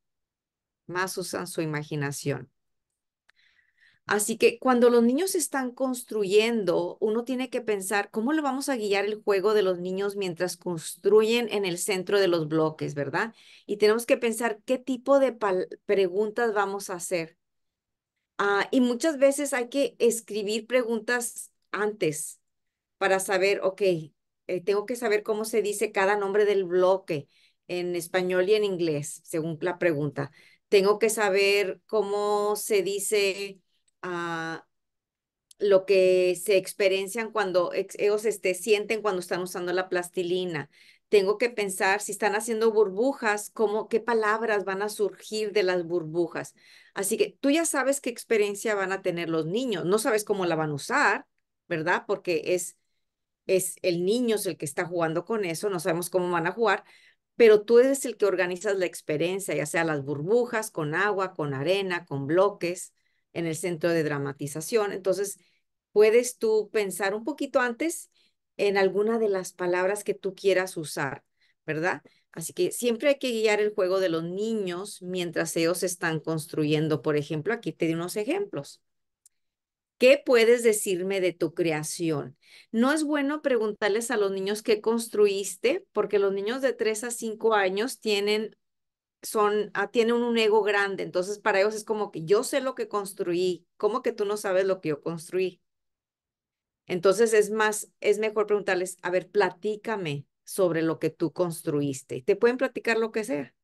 más usan su imaginación. Así que cuando los niños están construyendo, uno tiene que pensar cómo le vamos a guiar el juego de los niños mientras construyen en el centro de los bloques, ¿verdad? Y tenemos que pensar qué tipo de preguntas vamos a hacer. Ah, y muchas veces hay que escribir preguntas antes para saber, ok, eh, tengo que saber cómo se dice cada nombre del bloque en español y en inglés, según la pregunta. Tengo que saber cómo se dice ah, lo que se experiencian cuando ellos este, sienten cuando están usando la plastilina tengo que pensar si están haciendo burbujas, cómo, qué palabras van a surgir de las burbujas. Así que tú ya sabes qué experiencia van a tener los niños. No sabes cómo la van a usar, ¿verdad? Porque es, es el niño es el que está jugando con eso, no sabemos cómo van a jugar, pero tú eres el que organizas la experiencia, ya sea las burbujas, con agua, con arena, con bloques, en el centro de dramatización. Entonces, puedes tú pensar un poquito antes en alguna de las palabras que tú quieras usar, ¿verdad? Así que siempre hay que guiar el juego de los niños mientras ellos están construyendo. Por ejemplo, aquí te di unos ejemplos. ¿Qué puedes decirme de tu creación? No es bueno preguntarles a los niños qué construiste, porque los niños de 3 a 5 años tienen, son, ah, tienen un ego grande. Entonces, para ellos es como que yo sé lo que construí, ¿cómo que tú no sabes lo que yo construí? Entonces es más, es mejor preguntarles, a ver, platícame sobre lo que tú construiste. Te pueden platicar lo que sea.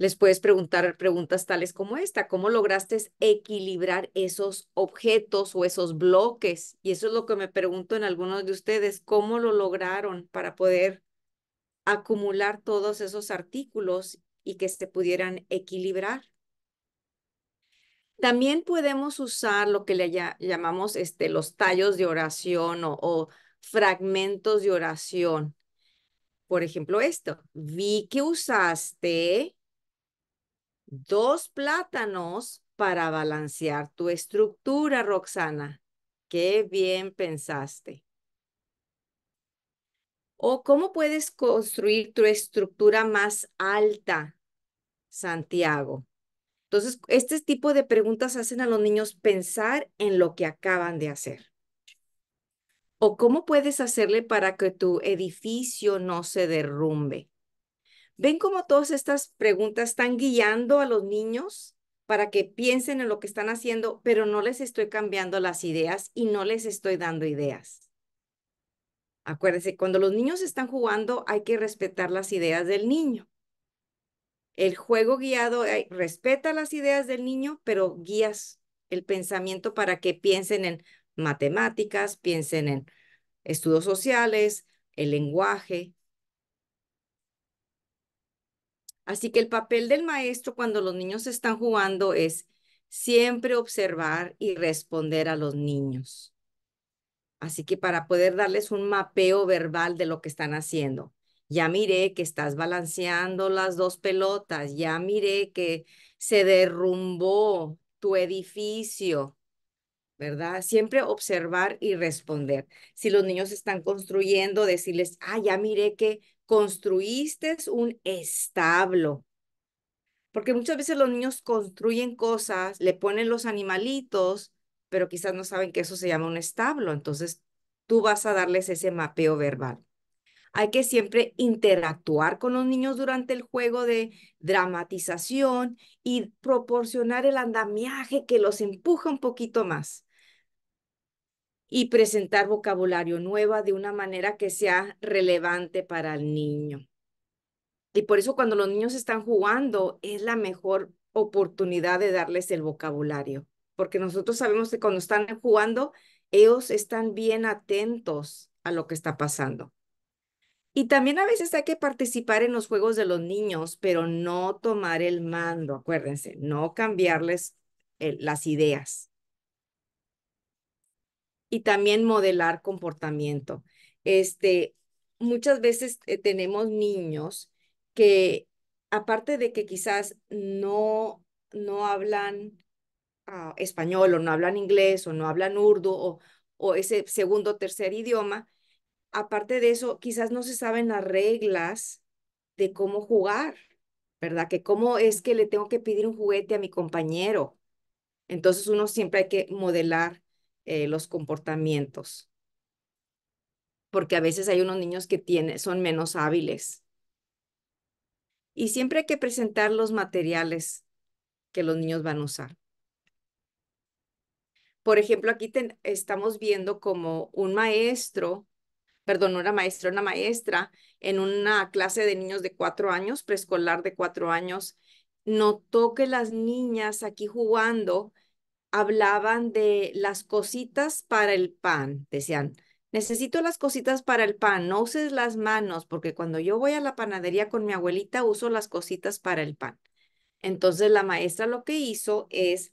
Les puedes preguntar preguntas tales como esta, ¿cómo lograste equilibrar esos objetos o esos bloques? Y eso es lo que me pregunto en algunos de ustedes, ¿cómo lo lograron para poder acumular todos esos artículos y que se pudieran equilibrar? También podemos usar lo que le llamamos este, los tallos de oración o fragmentos de oración. Por ejemplo, esto. Vi que usaste dos plátanos para balancear tu estructura, Roxana. Qué bien pensaste. O cómo puedes construir tu estructura más alta, Santiago. Entonces, este tipo de preguntas hacen a los niños pensar en lo que acaban de hacer. ¿O cómo puedes hacerle para que tu edificio no se derrumbe? ¿Ven cómo todas estas preguntas están guiando a los niños para que piensen en lo que están haciendo, pero no les estoy cambiando las ideas y no les estoy dando ideas? Acuérdense, cuando los niños están jugando hay que respetar las ideas del niño. El juego guiado eh, respeta las ideas del niño, pero guías el pensamiento para que piensen en matemáticas, piensen en estudios sociales, el lenguaje. Así que el papel del maestro cuando los niños están jugando es siempre observar y responder a los niños. Así que para poder darles un mapeo verbal de lo que están haciendo ya miré que estás balanceando las dos pelotas, ya miré que se derrumbó tu edificio, ¿verdad? Siempre observar y responder. Si los niños están construyendo, decirles, ah, ya miré que construiste un establo. Porque muchas veces los niños construyen cosas, le ponen los animalitos, pero quizás no saben que eso se llama un establo. Entonces, tú vas a darles ese mapeo verbal. Hay que siempre interactuar con los niños durante el juego de dramatización y proporcionar el andamiaje que los empuja un poquito más. Y presentar vocabulario nuevo de una manera que sea relevante para el niño. Y por eso cuando los niños están jugando es la mejor oportunidad de darles el vocabulario, porque nosotros sabemos que cuando están jugando, ellos están bien atentos a lo que está pasando. Y también a veces hay que participar en los juegos de los niños, pero no tomar el mando, acuérdense, no cambiarles eh, las ideas. Y también modelar comportamiento. Este, muchas veces eh, tenemos niños que, aparte de que quizás no, no hablan ah, español o no hablan inglés o no hablan urdu o, o ese segundo o tercer idioma, aparte de eso, quizás no se saben las reglas de cómo jugar, ¿verdad? Que cómo es que le tengo que pedir un juguete a mi compañero. Entonces uno siempre hay que modelar eh, los comportamientos, porque a veces hay unos niños que tienen, son menos hábiles. Y siempre hay que presentar los materiales que los niños van a usar. Por ejemplo, aquí estamos viendo como un maestro perdón, no era maestra, una maestra en una clase de niños de cuatro años, preescolar de cuatro años, notó que las niñas aquí jugando hablaban de las cositas para el pan, decían. Necesito las cositas para el pan, no uses las manos, porque cuando yo voy a la panadería con mi abuelita uso las cositas para el pan. Entonces la maestra lo que hizo es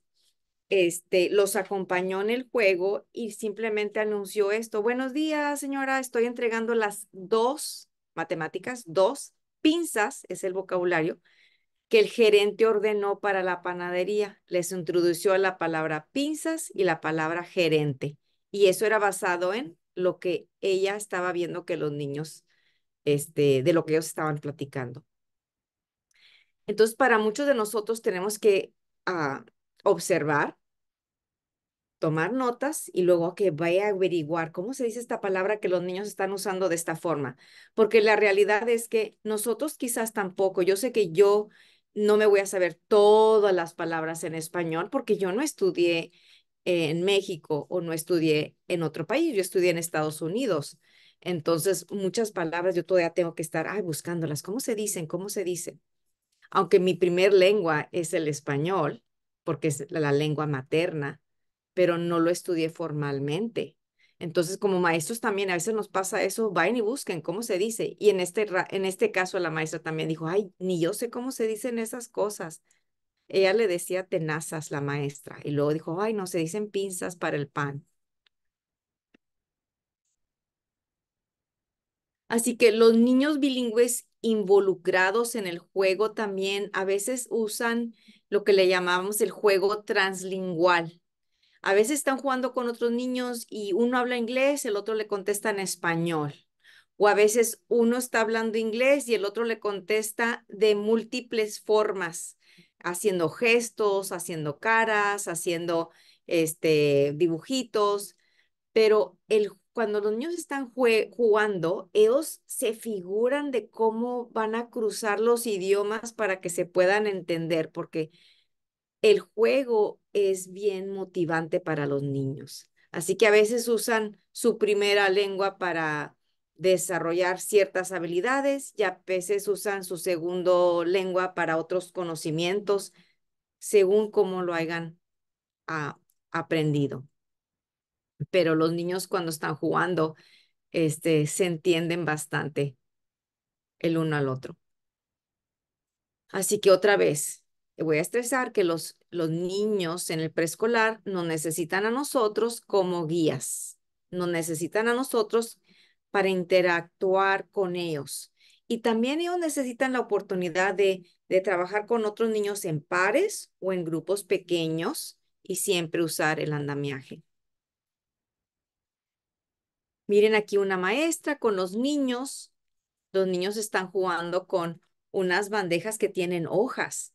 este, los acompañó en el juego y simplemente anunció esto. Buenos días, señora, estoy entregando las dos matemáticas, dos pinzas, es el vocabulario, que el gerente ordenó para la panadería. Les introdució la palabra pinzas y la palabra gerente. Y eso era basado en lo que ella estaba viendo que los niños, este, de lo que ellos estaban platicando. Entonces, para muchos de nosotros tenemos que ah, observar, tomar notas y luego que vaya a averiguar cómo se dice esta palabra que los niños están usando de esta forma. Porque la realidad es que nosotros quizás tampoco, yo sé que yo no me voy a saber todas las palabras en español porque yo no estudié en México o no estudié en otro país, yo estudié en Estados Unidos. Entonces, muchas palabras yo todavía tengo que estar, buscándolas, ¿cómo se dicen? ¿Cómo se dicen? Aunque mi primer lengua es el español, porque es la lengua materna, pero no lo estudié formalmente. Entonces, como maestros también, a veces nos pasa eso, vayan y busquen cómo se dice. Y en este, en este caso, la maestra también dijo, ay, ni yo sé cómo se dicen esas cosas. Ella le decía tenazas, la maestra, y luego dijo, ay, no, se dicen pinzas para el pan. Así que los niños bilingües involucrados en el juego también a veces usan lo que le llamamos el juego translingual. A veces están jugando con otros niños y uno habla inglés, el otro le contesta en español. O a veces uno está hablando inglés y el otro le contesta de múltiples formas, haciendo gestos, haciendo caras, haciendo este, dibujitos. Pero el cuando los niños están jugando, ellos se figuran de cómo van a cruzar los idiomas para que se puedan entender, porque el juego es bien motivante para los niños. Así que a veces usan su primera lengua para desarrollar ciertas habilidades y a veces usan su segundo lengua para otros conocimientos, según cómo lo hayan ah, aprendido pero los niños cuando están jugando, este, se entienden bastante el uno al otro. Así que otra vez, voy a estresar que los, niños en el preescolar nos necesitan a nosotros como guías, nos necesitan a nosotros para interactuar con ellos. Y también ellos necesitan la oportunidad de, de trabajar con otros niños en pares o en grupos pequeños y siempre usar el andamiaje. Miren aquí una maestra con los niños. Los niños están jugando con unas bandejas que tienen hojas.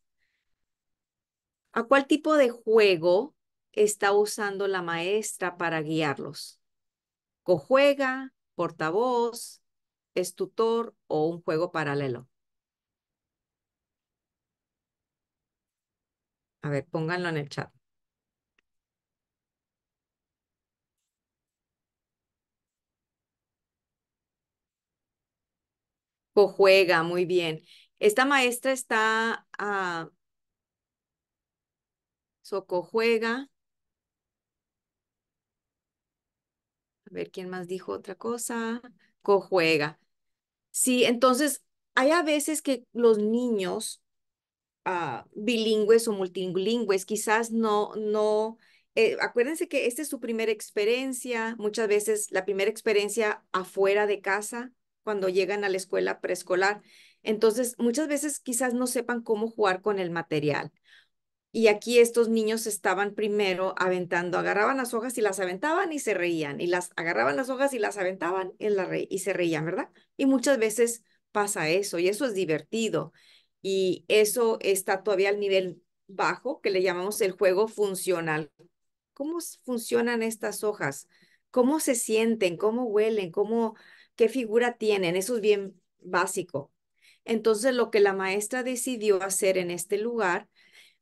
¿A cuál tipo de juego está usando la maestra para guiarlos? ¿Cojuega, portavoz, es tutor o un juego paralelo? A ver, pónganlo en el chat. juega muy bien. Esta maestra está a ah, soco Socojuega. A ver quién más dijo otra cosa. Cojuega. Sí, entonces hay a veces que los niños ah, bilingües o multilingües quizás no, no, eh, acuérdense que esta es su primera experiencia, muchas veces la primera experiencia afuera de casa, cuando llegan a la escuela preescolar. Entonces, muchas veces quizás no sepan cómo jugar con el material. Y aquí estos niños estaban primero aventando, agarraban las hojas y las aventaban y se reían, y las agarraban las hojas y las aventaban y, la y se reían, ¿verdad? Y muchas veces pasa eso, y eso es divertido, y eso está todavía al nivel bajo, que le llamamos el juego funcional. ¿Cómo funcionan estas hojas? ¿Cómo se sienten? ¿Cómo huelen? ¿Cómo qué figura tienen, eso es bien básico. Entonces, lo que la maestra decidió hacer en este lugar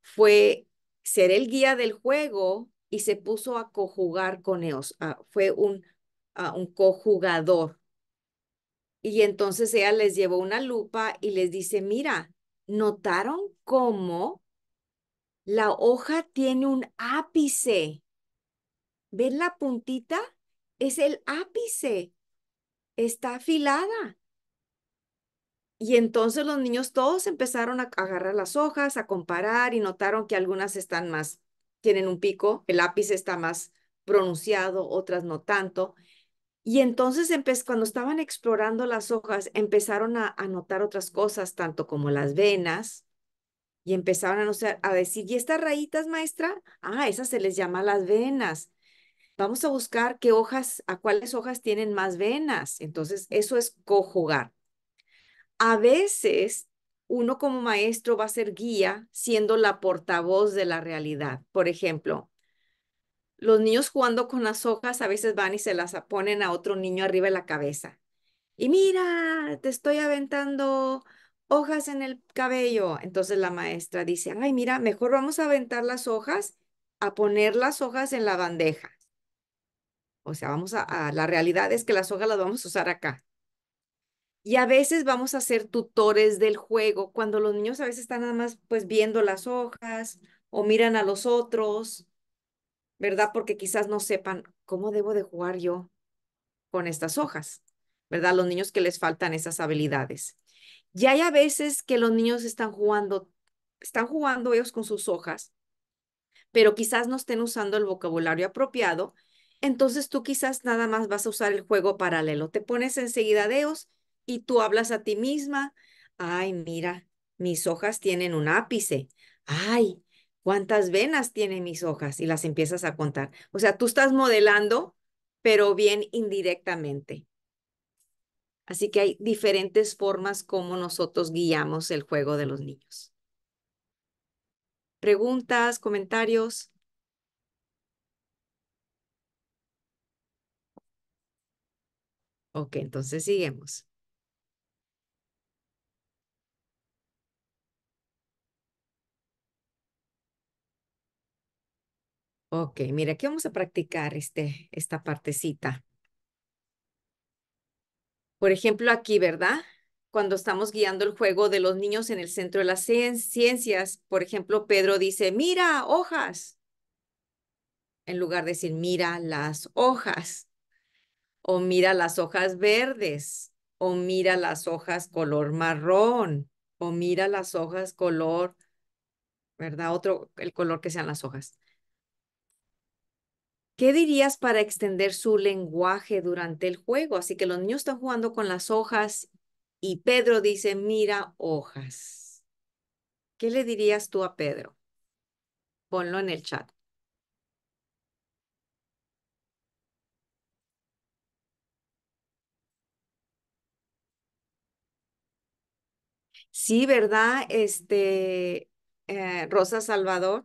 fue ser el guía del juego y se puso a cojugar con ellos. fue un, un cojugador. Y entonces ella les llevó una lupa y les dice, mira, ¿notaron cómo la hoja tiene un ápice? ¿Ven la puntita? Es el ápice está afilada. Y entonces los niños todos empezaron a agarrar las hojas, a comparar y notaron que algunas están más, tienen un pico, el lápiz está más pronunciado, otras no tanto. Y entonces cuando estaban explorando las hojas, empezaron a, notar otras cosas, tanto como las venas, y empezaron a, a decir, ¿y estas rayitas, maestra? Ah, esas se les llama las venas. Vamos a buscar qué hojas, a cuáles hojas tienen más venas. Entonces, eso es cojugar. A veces, uno como maestro va a ser guía siendo la portavoz de la realidad. Por ejemplo, los niños jugando con las hojas a veces van y se las ponen a otro niño arriba de la cabeza. Y mira, te estoy aventando hojas en el cabello. Entonces la maestra dice, ay, mira, mejor vamos a aventar las hojas, a poner las hojas en la bandeja. O sea, vamos a, la realidad es que las hojas las vamos a usar acá. Y a veces vamos a ser tutores del juego, cuando los niños a veces están nada más pues viendo las hojas o miran a los otros, ¿verdad? Porque quizás no sepan cómo debo de jugar yo con estas hojas, ¿verdad? Los niños que les faltan esas habilidades. Y hay a veces que los niños están jugando, están jugando ellos con sus hojas, pero quizás no estén usando el vocabulario apropiado entonces tú quizás nada más vas a usar el juego paralelo. Te pones enseguida deos y tú hablas a ti misma. Ay, mira, mis hojas tienen un ápice. Ay, cuántas venas tienen mis hojas y las empiezas a contar. O sea, tú estás modelando, pero bien indirectamente. Así que hay diferentes formas como nosotros guiamos el juego de los niños. ¿Preguntas, comentarios? Ok, entonces sigamos. Ok, mira, aquí vamos a practicar este, esta partecita. Por ejemplo, aquí, ¿verdad? Cuando estamos guiando el juego de los niños en el centro de las ciencias, por ejemplo, Pedro dice, mira, hojas, en lugar de decir, mira las hojas o mira las hojas verdes, o mira las hojas color marrón, o mira las hojas color, ¿verdad? Otro, el color que sean las hojas. ¿Qué dirías para extender su lenguaje durante el juego? Así que los niños están jugando con las hojas y Pedro dice, mira hojas. ¿Qué le dirías tú a Pedro? Ponlo en el chat. Sí, ¿verdad? Este, eh, Rosa Salvador,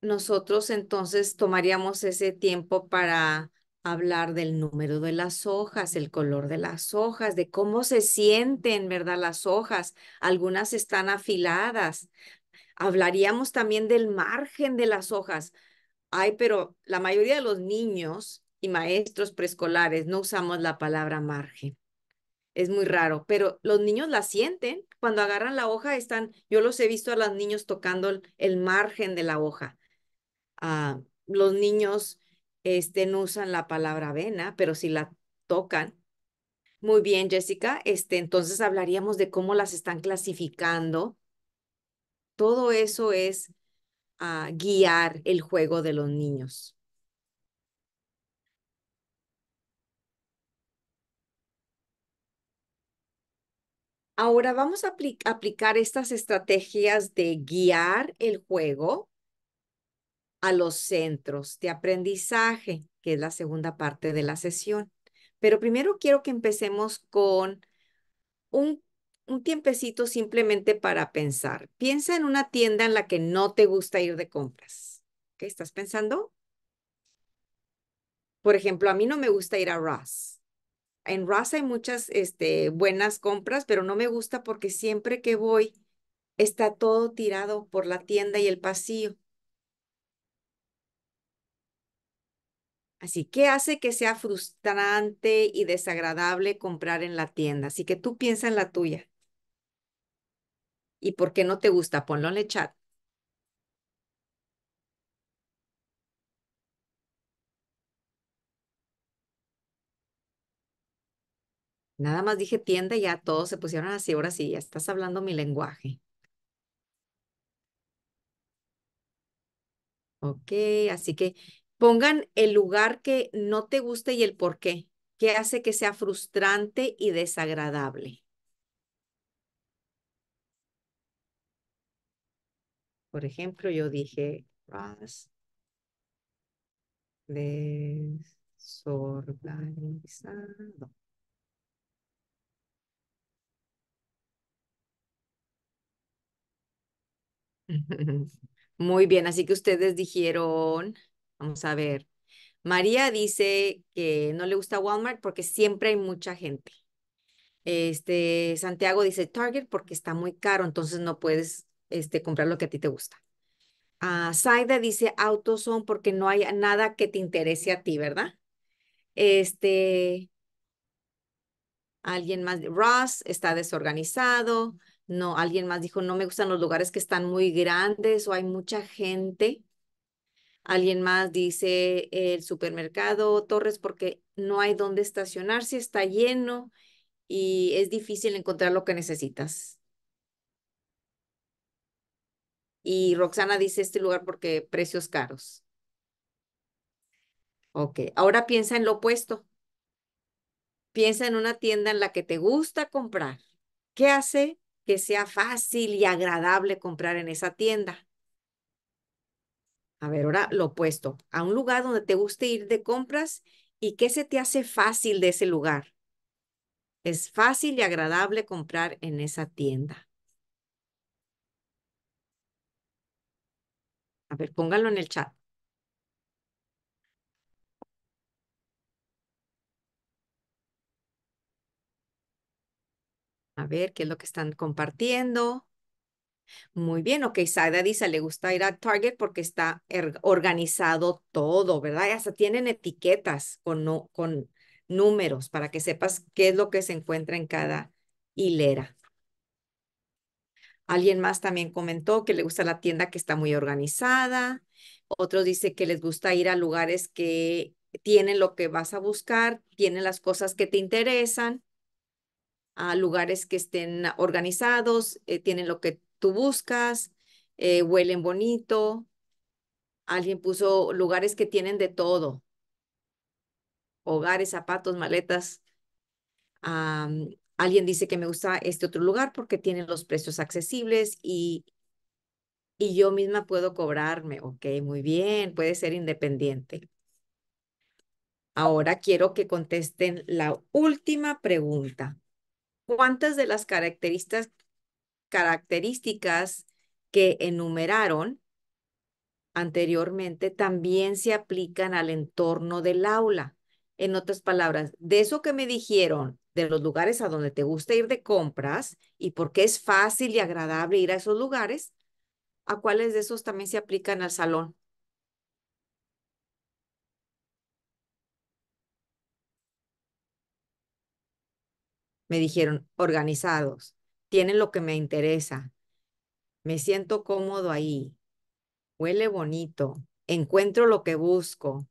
nosotros entonces tomaríamos ese tiempo para hablar del número de las hojas, el color de las hojas, de cómo se sienten, ¿verdad? Las hojas. Algunas están afiladas. Hablaríamos también del margen de las hojas. Ay, pero la mayoría de los niños y maestros preescolares no usamos la palabra margen es muy raro, pero los niños la sienten. Cuando agarran la hoja están, yo los he visto a los niños tocando el, margen de la hoja. Ah, los niños este, no usan la palabra vena, pero si la tocan. Muy bien, Jessica. Este, entonces hablaríamos de cómo las están clasificando. Todo eso es a ah, guiar el juego de los niños. Ahora vamos a aplicar estas estrategias de guiar el juego a los centros de aprendizaje, que es la segunda parte de la sesión. Pero primero quiero que empecemos con un, un tiempecito simplemente para pensar. Piensa en una tienda en la que no te gusta ir de compras. ¿Qué estás pensando? Por ejemplo, a mí no me gusta ir a Ross en Ross hay muchas este, buenas compras, pero no me gusta porque siempre que voy está todo tirado por la tienda y el pasillo. Así que hace que sea frustrante y desagradable comprar en la tienda. Así que tú piensa en la tuya. ¿Y por qué no te gusta? Ponlo en el chat. Nada más dije tienda y ya todos se pusieron así, ahora sí, ya estás hablando mi lenguaje. Ok, así que pongan el lugar que no te guste y el por qué. ¿Qué hace que sea frustrante y desagradable? Por ejemplo, yo dije desorganizado. Muy bien, así que ustedes dijeron, vamos a ver, María dice que no le gusta Walmart porque siempre hay mucha gente. Este, Santiago dice Target porque está muy caro, entonces no puedes este, comprar lo que a ti te gusta. Uh, ah, Saida dice AutoZone porque no hay nada que te interese a ti, ¿verdad? Este, alguien más, Ross está desorganizado no, alguien más dijo, no me gustan los lugares que están muy grandes o hay mucha gente. Alguien más dice, el supermercado Torres, porque no hay dónde estacionarse, está lleno y es difícil encontrar lo que necesitas. Y Roxana dice este lugar porque precios caros. Ok, ahora piensa en lo opuesto. Piensa en una tienda en la que te gusta comprar. ¿Qué hace que sea fácil y agradable comprar en esa tienda. A ver, ahora lo opuesto, a un lugar donde te guste ir de compras y que se te hace fácil de ese lugar. Es fácil y agradable comprar en esa tienda. A ver, póngalo en el chat. A ver, ¿qué es lo que están compartiendo? Muy bien, ok, Saida dice, le gusta ir a Target porque está er, organizado todo, ¿verdad? Ya hasta tienen etiquetas con, números para que sepas qué es lo que se encuentra en cada hilera. Alguien más también comentó que le gusta la tienda que está muy organizada. Otros dice que les gusta ir a lugares que tienen lo que vas a buscar, tienen las cosas que te interesan a lugares que estén organizados, eh, tienen lo que tú buscas, eh, huelen bonito. Alguien puso lugares que tienen de todo. Hogares, zapatos, maletas. alguien dice que me gusta este otro lugar porque tiene los precios accesibles y, y yo misma puedo cobrarme. Ok, muy bien, puede ser independiente. Ahora quiero que contesten la última pregunta. ¿Cuántas de las características, que enumeraron anteriormente también se aplican al entorno del aula? En otras palabras, de eso que me dijeron, de los lugares a donde te gusta ir de compras y porque es fácil y agradable ir a esos lugares, ¿a cuáles de esos también se aplican al salón? me dijeron, organizados, tienen lo que me interesa, me siento cómodo ahí, huele bonito, encuentro lo que busco.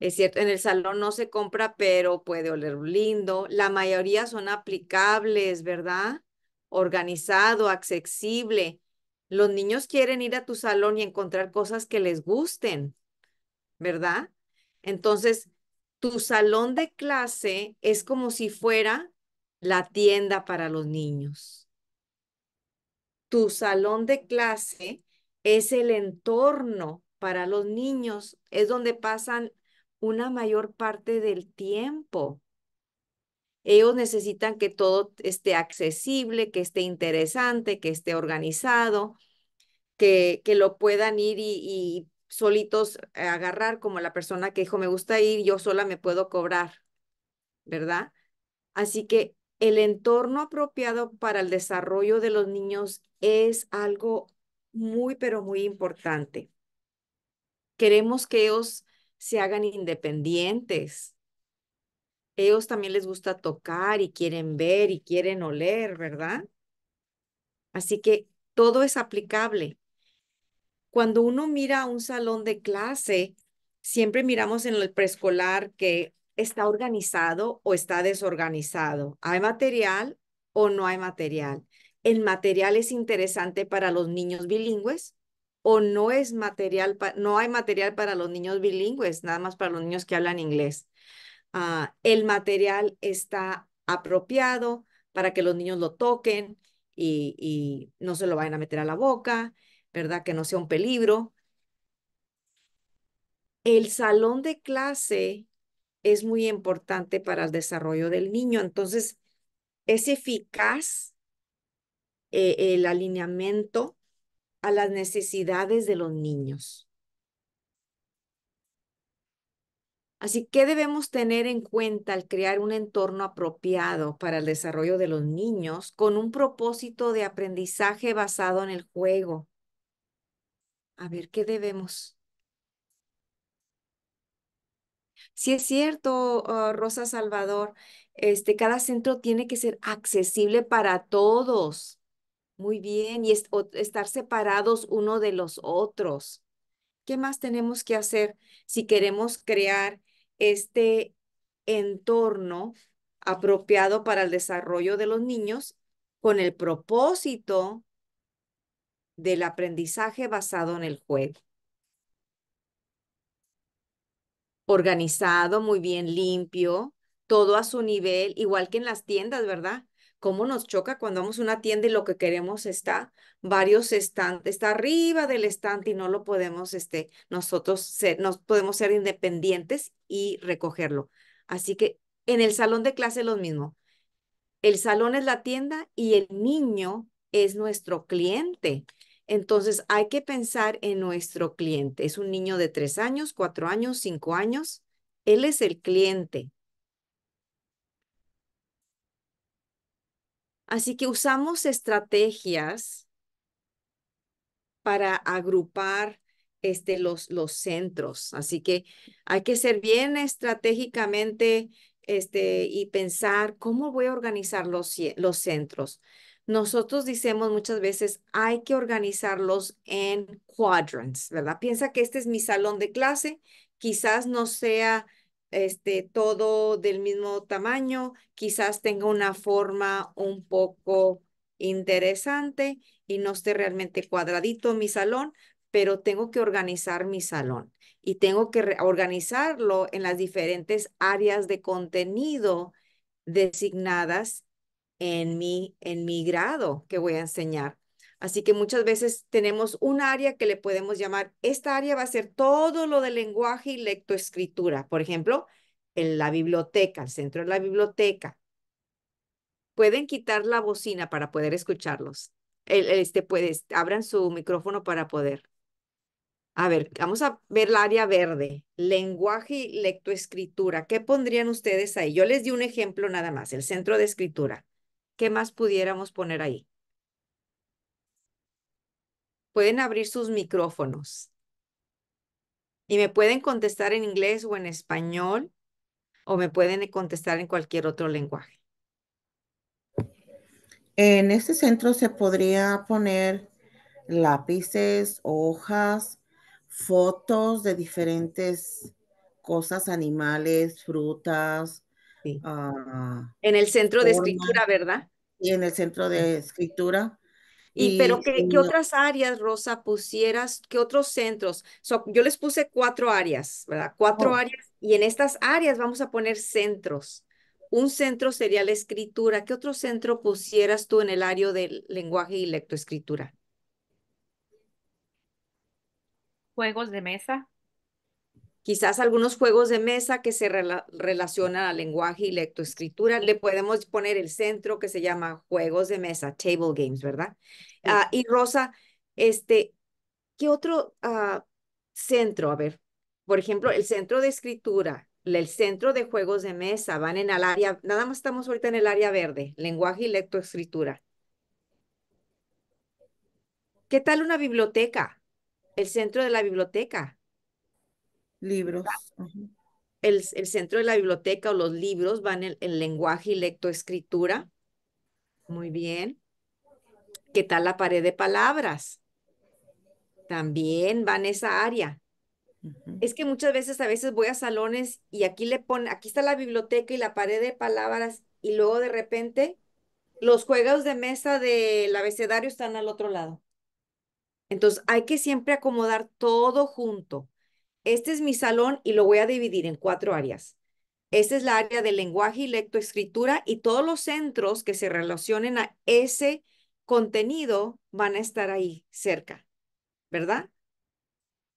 Es cierto, en el salón no se compra, pero puede oler lindo. La mayoría son aplicables, ¿verdad? Organizado, accesible. Los niños quieren ir a tu salón y encontrar cosas que les gusten, ¿verdad? Entonces, tu salón de clase es como si fuera la tienda para los niños. Tu salón de clase es el entorno para los niños, es donde pasan una mayor parte del tiempo. Ellos necesitan que todo esté accesible, que esté interesante, que esté organizado, que, que lo puedan ir y, y solitos agarrar, como la persona que dijo, me gusta ir, yo sola me puedo cobrar, ¿verdad? Así que el entorno apropiado para el desarrollo de los niños es algo muy, pero muy importante. Queremos que ellos se hagan independientes, ellos también les gusta tocar y quieren ver y quieren oler, ¿verdad? Así que todo es aplicable. Cuando uno mira un salón de clase, siempre miramos en el preescolar que está organizado o está desorganizado. ¿Hay material o no hay material? ¿El material es interesante para los niños bilingües o no es material, no hay material para los niños bilingües, nada más para los niños que hablan inglés? Ah, el material está apropiado para que los niños lo toquen y, no se lo vayan a meter a la boca, ¿verdad? Que no sea un peligro. El salón de clase es muy importante para el desarrollo del niño. Entonces, es eficaz eh, el alineamiento a las necesidades de los niños. Así que debemos tener en cuenta al crear un entorno apropiado para el desarrollo de los niños con un propósito de aprendizaje basado en el juego. A ver, ¿qué debemos? Si es cierto, oh, Rosa Salvador, este, cada centro tiene que ser accesible para todos. Muy bien, y estar separados uno de los otros. ¿Qué más tenemos que hacer si queremos crear este entorno apropiado para el desarrollo de los niños con el propósito del aprendizaje basado en el juego. Organizado, muy bien limpio, todo a su nivel, igual que en las tiendas, ¿verdad? cómo nos choca cuando vamos a una tienda y lo que queremos está varios estantes, está arriba del estante y no lo podemos, este, nosotros ser, nos podemos ser independientes y recogerlo. Así que en el salón de clase lo mismo. El salón es la tienda y el niño es nuestro cliente. Entonces hay que pensar en nuestro cliente. Es un niño de tres años, cuatro años, cinco años. Él es el cliente. Así que usamos estrategias para agrupar este, los, los centros. Así que hay que ser bien estratégicamente este, y pensar cómo voy a organizar los, los centros. Nosotros decimos muchas veces, hay que organizarlos en quadrants, ¿verdad? Piensa que este es mi salón de clase, quizás no sea este, todo del mismo tamaño, quizás tenga una forma un poco interesante y no esté realmente cuadradito mi salón, pero tengo que organizar mi salón y tengo que organizarlo en las diferentes áreas de contenido designadas en mi, en mi grado que voy a enseñar. Así que muchas veces tenemos un área que le podemos llamar, esta área va a ser todo lo de lenguaje y lectoescritura. Por ejemplo, en la biblioteca, el centro de la biblioteca. Pueden quitar la bocina para poder escucharlos. este, puedes, abran su micrófono para poder. A ver, vamos a ver el área verde, lenguaje y lectoescritura. ¿Qué pondrían ustedes ahí? Yo les di un ejemplo nada más, el centro de escritura. ¿Qué más pudiéramos poner ahí? pueden abrir sus micrófonos y me pueden contestar en inglés o en español o me pueden contestar en cualquier otro lenguaje. En este centro se podría poner lápices, hojas, fotos de diferentes cosas, animales, frutas. Ah, en el centro de escritura, ¿verdad? Y en el centro de escritura y, pero ¿qué, eh, otras áreas, Rosa, pusieras? ¿Qué otros centros? yo les puse cuatro áreas, ¿verdad? Cuatro oh. áreas. Y en estas áreas vamos a poner centros. Un centro sería la escritura. ¿Qué otro centro pusieras tú en el área del lenguaje y lectoescritura? Juegos de mesa quizás algunos juegos de mesa que se relacionan al lenguaje y lectoescritura. Le podemos poner el centro que se llama juegos de mesa, table games, ¿verdad? Ah, y Rosa, este, ¿qué otro ah, centro? A ver, por ejemplo, el centro de escritura, el centro de juegos de mesa, van en el área, nada más estamos ahorita en el área verde, lenguaje y lectoescritura. ¿Qué tal una biblioteca? El centro de la biblioteca. Libros. el, centro de la biblioteca o los libros van en, el lenguaje y lectoescritura. Muy bien. ¿Qué tal la pared de palabras? También van en esa área. Es que muchas veces, a veces voy a salones y aquí le pone aquí está la biblioteca y la pared de palabras y luego de repente los juegos de mesa del abecedario están al otro lado. Entonces hay que siempre acomodar todo junto este es mi salón y lo voy a dividir en cuatro áreas. Esta es la área de lenguaje y lectoescritura y todos los centros que se relacionen a ese contenido van a estar ahí cerca, ¿verdad?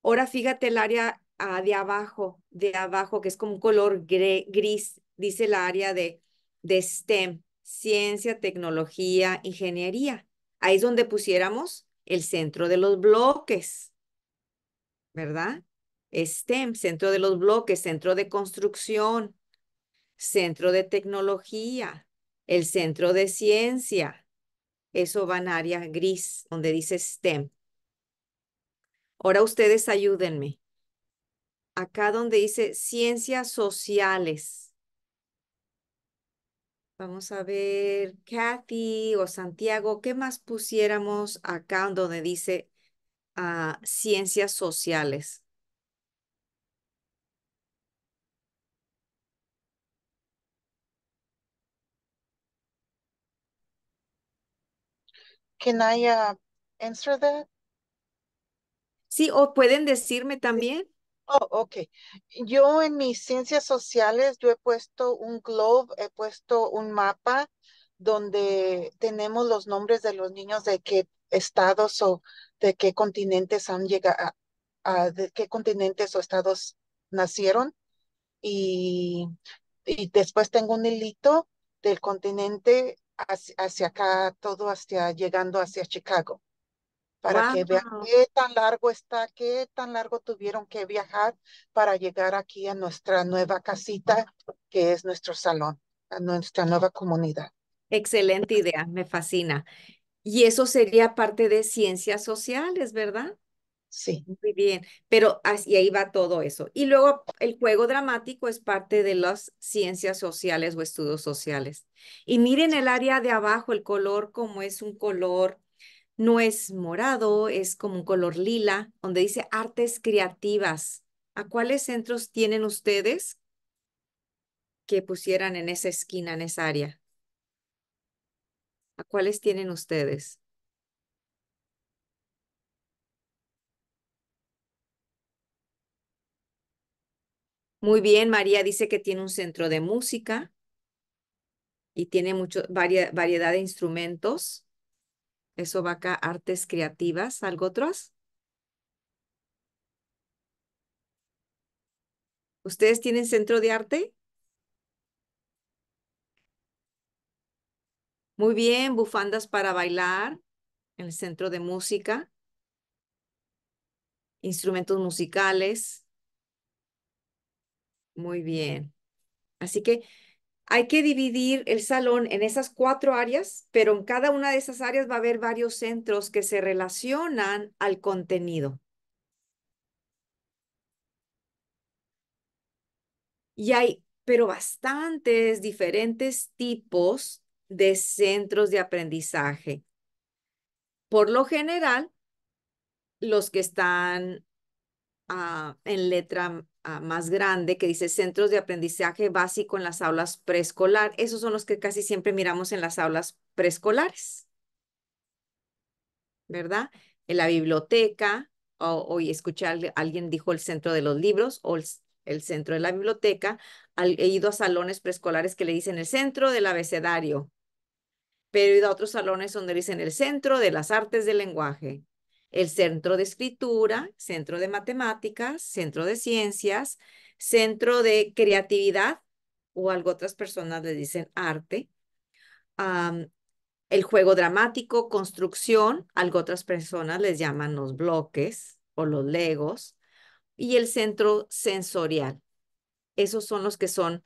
Ahora fíjate el área ah, de abajo, de abajo, que es como un color gris, dice la área de STEM, ciencia, tecnología, ingeniería. Ahí es donde pusiéramos el centro de los bloques, ¿verdad? STEM, centro de los bloques, centro de construcción, centro de tecnología, el centro de ciencia. Eso va en área gris, donde dice STEM. Ahora ustedes ayúdenme. Acá donde dice ciencias sociales. Vamos a ver, Kathy o Santiago, ¿qué más pusiéramos acá donde dice ah, ciencias sociales? Can I uh, answer that? Sí, o pueden decirme también. Oh, okay. Yo en mis ciencias sociales, yo he puesto un globe, he puesto un mapa donde tenemos los nombres de los niños de qué estados o de qué continentes han llegado, a, de qué continentes o estados nacieron. Y, y después tengo un hilito del continente hacia, acá, todo hacia, llegando hacia Chicago, para que vean qué tan largo está, qué tan largo tuvieron que viajar para llegar aquí a nuestra nueva casita, que es nuestro salón, a nuestra nueva comunidad. Excelente idea, me fascina. Y eso sería parte de ciencias sociales, ¿verdad? Sí. Muy bien, pero así ahí va todo eso. Y luego el juego dramático es parte de las ciencias sociales o estudios sociales. Y miren el área de abajo, el color como es un color, no es morado, es como un color lila, donde dice artes creativas. ¿A cuáles centros tienen ustedes que pusieran en esa esquina, en esa área? ¿A cuáles tienen ustedes? Muy bien, María dice que tiene un centro de música y tiene mucho, variedad de instrumentos. Eso va acá, artes creativas. ¿Algo otras? ¿Ustedes tienen centro de arte? Muy bien, bufandas para bailar en el centro de música. Instrumentos musicales. Muy bien. Así que hay que dividir el salón en esas cuatro áreas, pero en cada una de esas áreas va a haber varios centros que se relacionan al contenido. Y hay, pero bastantes diferentes tipos de centros de aprendizaje. Por lo general, los que están ah, en letra Ah, más grande que dice centros de aprendizaje básico en las aulas preescolar. Esos son los que casi siempre miramos en las aulas preescolares. ¿Verdad? En la biblioteca, hoy escucharle alguien dijo el centro de los libros o el, centro de la biblioteca. he ido a salones preescolares que le dicen el centro del abecedario, pero he ido a otros salones donde dicen el centro de las artes del lenguaje, el centro de escritura, centro de matemáticas, centro de ciencias, centro de creatividad, o algo otras personas le dicen arte, el juego dramático, construcción, algo otras personas les llaman los bloques o los legos, y el centro sensorial. Esos son los que son,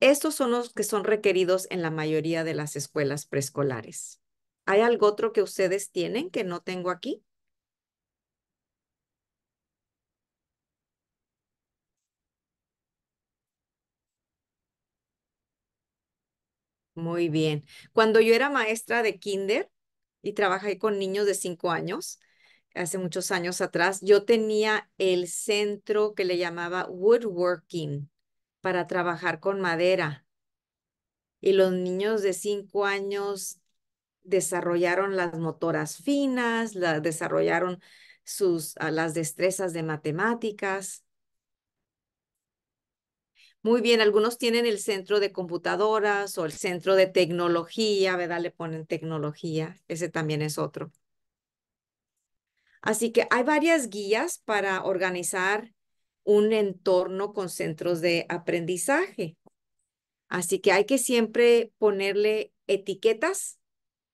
estos son los que son requeridos en la mayoría de las escuelas preescolares. ¿Hay algo otro que ustedes tienen que no tengo aquí? Muy bien. Cuando yo era maestra de kinder y trabajé con niños de cinco años, hace muchos años atrás, yo tenía el centro que le llamaba woodworking para trabajar con madera. Y los niños de cinco años desarrollaron las motoras finas, desarrollaron sus, ah, las destrezas de matemáticas. Muy bien, algunos tienen el centro de computadoras o el centro de tecnología, ¿verdad? Le ponen tecnología, ese también es otro. Así que hay varias guías para organizar un entorno con centros de aprendizaje. Así que hay que siempre ponerle etiquetas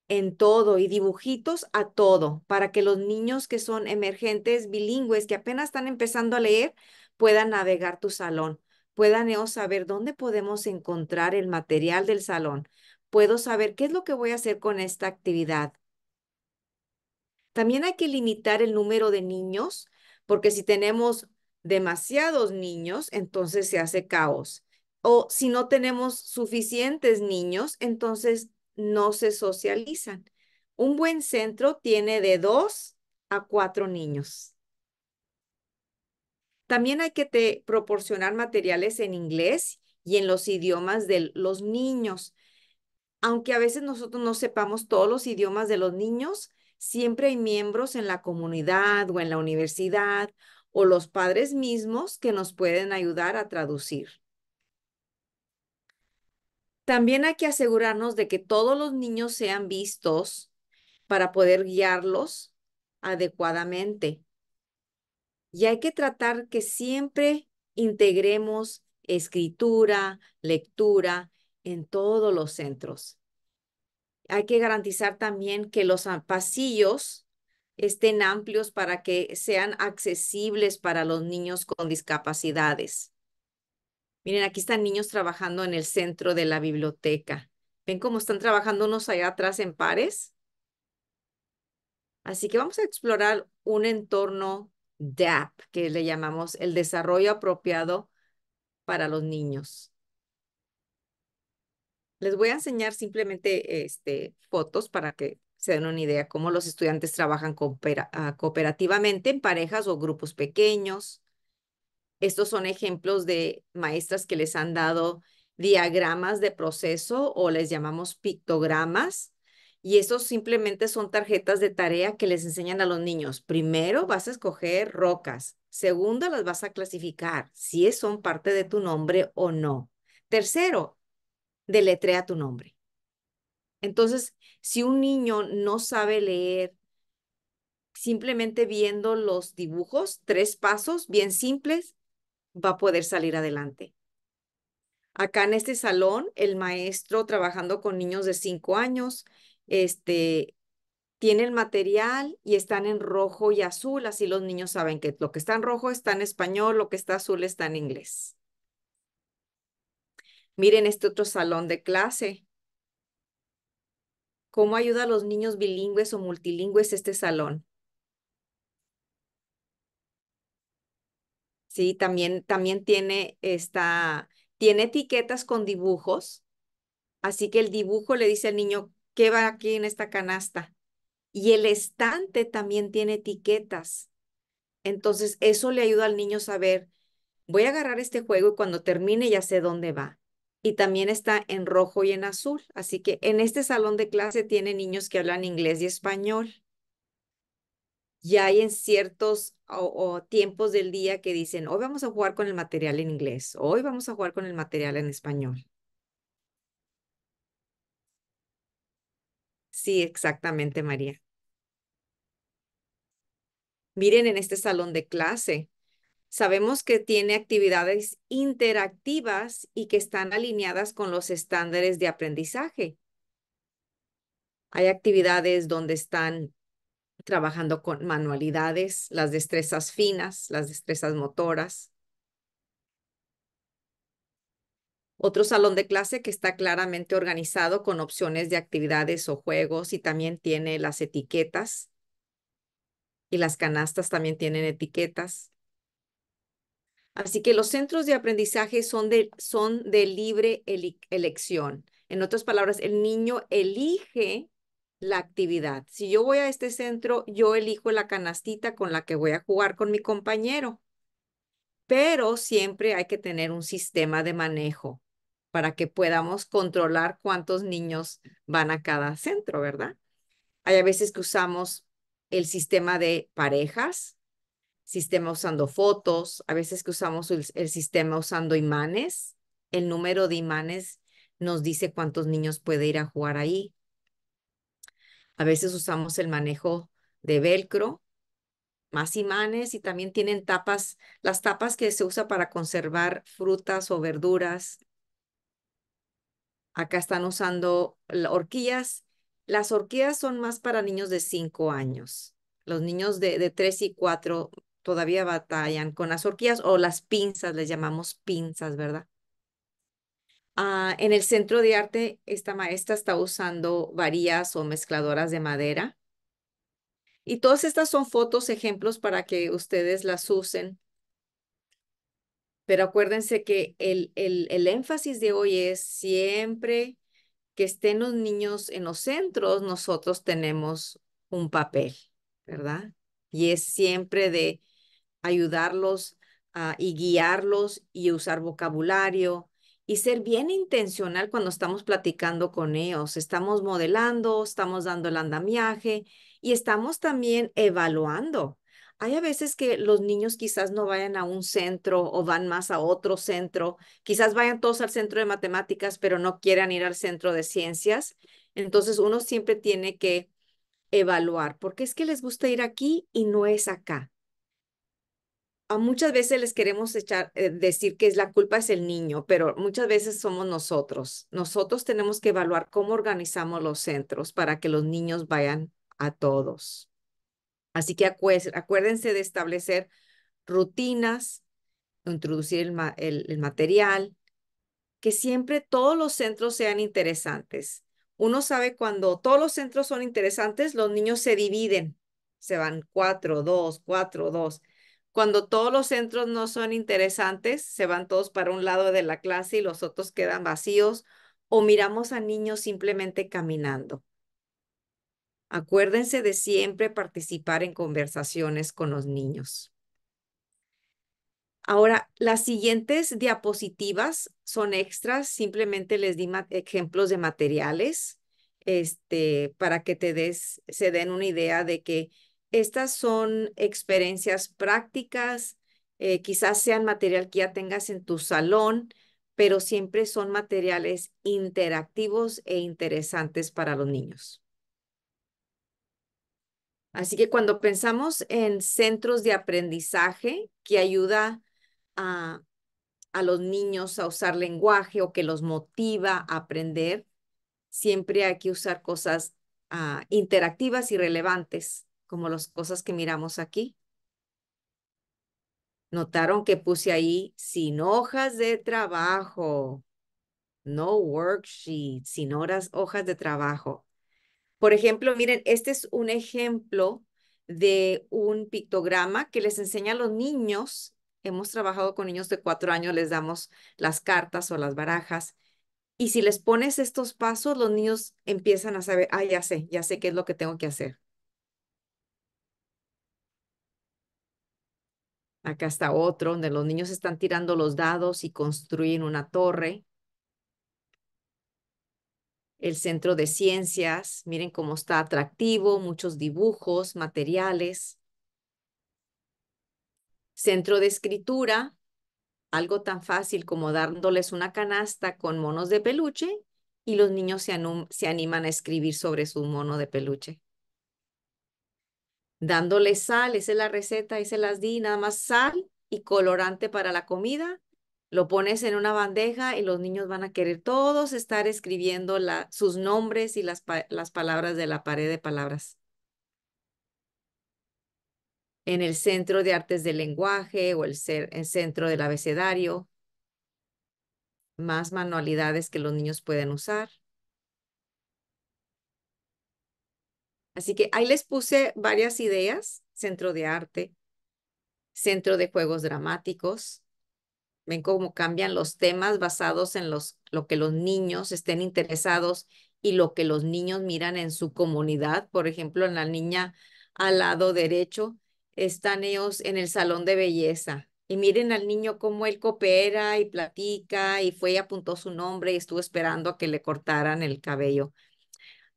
en todo y dibujitos a todo para que los niños que son emergentes bilingües que apenas están empezando a leer puedan navegar tu salón puedan saber dónde podemos encontrar el material del salón. Puedo saber qué es lo que voy a hacer con esta actividad. También hay que limitar el número de niños, porque si tenemos demasiados niños, entonces se hace caos. O si no tenemos suficientes niños, entonces no se socializan. Un buen centro tiene de dos a cuatro niños. También hay que te proporcionar materiales en inglés y en los idiomas de los niños. Aunque a veces nosotros no sepamos todos los idiomas de los niños, siempre hay miembros en la comunidad o en la universidad o los padres mismos que nos pueden ayudar a traducir. También hay que asegurarnos de que todos los niños sean vistos para poder guiarlos adecuadamente. Y hay que tratar que siempre integremos escritura, lectura en todos los centros. Hay que garantizar también que los pasillos estén amplios para que sean accesibles para los niños con discapacidades. Miren, aquí están niños trabajando en el centro de la biblioteca. ¿Ven cómo están trabajando unos allá atrás en pares? Así que vamos a explorar un entorno DAP, que le llamamos el desarrollo apropiado para los niños. Les voy a enseñar simplemente este, fotos para que se den una idea cómo los estudiantes trabajan ah, cooperativamente en parejas o grupos pequeños. Estos son ejemplos de maestras que les han dado diagramas de proceso o les llamamos pictogramas y eso simplemente son tarjetas de tarea que les enseñan a los niños. Primero vas a escoger rocas. Segundo, las vas a clasificar si son parte de tu nombre o no. Tercero, deletrea tu nombre. Entonces, si un niño no sabe leer, simplemente viendo los dibujos, tres pasos bien simples, va a poder salir adelante. Acá en este salón, el maestro trabajando con niños de cinco años este, tiene el material y están en rojo y azul, así los niños saben que lo que está en rojo está en español, lo que está azul está en inglés. Miren este otro salón de clase. ¿Cómo ayuda a los niños bilingües o multilingües este salón? Sí, también, también tiene esta, tiene etiquetas con dibujos. Así que el dibujo le dice al niño ¿Qué va aquí en esta canasta? Y el estante también tiene etiquetas. Entonces, eso le ayuda al niño a saber, voy a agarrar este juego y cuando termine ya sé dónde va. Y también está en rojo y en azul. Así que en este salón de clase tiene niños que hablan inglés y español. Y hay en ciertos tiempos del día que dicen, hoy vamos a jugar con el material en inglés, hoy vamos a jugar con el material en español. Sí, exactamente, María. Miren en este salón de clase. Sabemos que tiene actividades interactivas y que están alineadas con los estándares de aprendizaje. Hay actividades donde están trabajando con manualidades, las destrezas finas, las destrezas motoras, Otro salón de clase que está claramente organizado con opciones de actividades o juegos y también tiene las etiquetas. Y las canastas también tienen etiquetas. Así que los centros de aprendizaje son de, son de libre elección. En otras palabras, el niño elige la actividad. Si yo voy a este centro, yo elijo la canastita con la que voy a jugar con mi compañero. Pero siempre hay que tener un sistema de manejo para que podamos controlar cuántos niños van a cada centro, ¿verdad? Hay a veces que usamos el sistema de parejas, sistema usando fotos, a veces que usamos el, sistema usando imanes, el número de imanes nos dice cuántos niños puede ir a jugar ahí. A veces usamos el manejo de velcro, más imanes y también tienen tapas, las tapas que se usa para conservar frutas o verduras. Acá están usando horquillas. Las horquillas son más para niños de 5 años. Los niños de, de 3 y 4 todavía batallan con las horquillas o las pinzas, les llamamos pinzas, ¿verdad? Ah, en el centro de arte, esta maestra está usando varillas o mezcladoras de madera. Y todas estas son fotos, ejemplos para que ustedes las usen pero acuérdense que el, énfasis de hoy es siempre que estén los niños en los centros, nosotros tenemos un papel, ¿verdad? Y es siempre de ayudarlos ah, y guiarlos y usar vocabulario y ser bien intencional cuando estamos platicando con ellos. Estamos modelando, estamos dando el andamiaje y estamos también evaluando hay a veces que los niños quizás no vayan a un centro o van más a otro centro, quizás vayan todos al centro de matemáticas, pero no quieran ir al centro de ciencias. Entonces uno siempre tiene que evaluar, porque es que les gusta ir aquí y no es acá. A muchas veces les queremos echar, eh, decir que es la culpa es el niño, pero muchas veces somos nosotros. Nosotros tenemos que evaluar cómo organizamos los centros para que los niños vayan a todos. Así que acuérdense de establecer rutinas, introducir el, material, que siempre todos los centros sean interesantes. Uno sabe cuando todos los centros son interesantes, los niños se dividen, se van cuatro, dos, cuatro, dos. Cuando todos los centros no son interesantes, se van todos para un lado de la clase y los otros quedan vacíos o miramos a niños simplemente caminando. Acuérdense de siempre participar en conversaciones con los niños. Ahora, las siguientes diapositivas son extras, simplemente les di ejemplos de materiales este, para que te des, se den una idea de que estas son experiencias prácticas, eh, quizás sean material que ya tengas en tu salón, pero siempre son materiales interactivos e interesantes para los niños. Así que cuando pensamos en centros de aprendizaje que ayuda a, los niños a usar lenguaje o que los motiva a aprender, siempre hay que usar cosas ah, interactivas y relevantes, como las cosas que miramos aquí. Notaron que puse ahí sin hojas de trabajo, no worksheet, sin horas, hojas de trabajo. Por ejemplo, miren, este es un ejemplo de un pictograma que les enseña a los niños. Hemos trabajado con niños de cuatro años, les damos las cartas o las barajas. Y si les pones estos pasos, los niños empiezan a saber, ah, ya sé, ya sé qué es lo que tengo que hacer. Acá está otro, donde los niños están tirando los dados y construyen una torre el Centro de Ciencias. Miren cómo está atractivo, muchos dibujos, materiales. Centro de Escritura, algo tan fácil como dándoles una canasta con monos de peluche y los niños se, animan a escribir sobre su mono de peluche. Dándoles sal, esa es la receta, ahí se las di, nada más sal y colorante para la comida lo pones en una bandeja y los niños van a querer todos estar escribiendo la, sus nombres y las, las palabras de la pared de palabras. En el Centro de Artes del Lenguaje o el, el Centro del Abecedario. Más manualidades que los niños pueden usar. Así que ahí les puse varias ideas, centro de arte, centro de juegos dramáticos, Ven cómo cambian los temas basados en los, lo que los niños estén interesados y lo que los niños miran en su comunidad. Por ejemplo, en la niña al lado derecho están ellos en el salón de belleza. Y miren al niño cómo él coopera y platica y fue y apuntó su nombre y estuvo esperando a que le cortaran el cabello.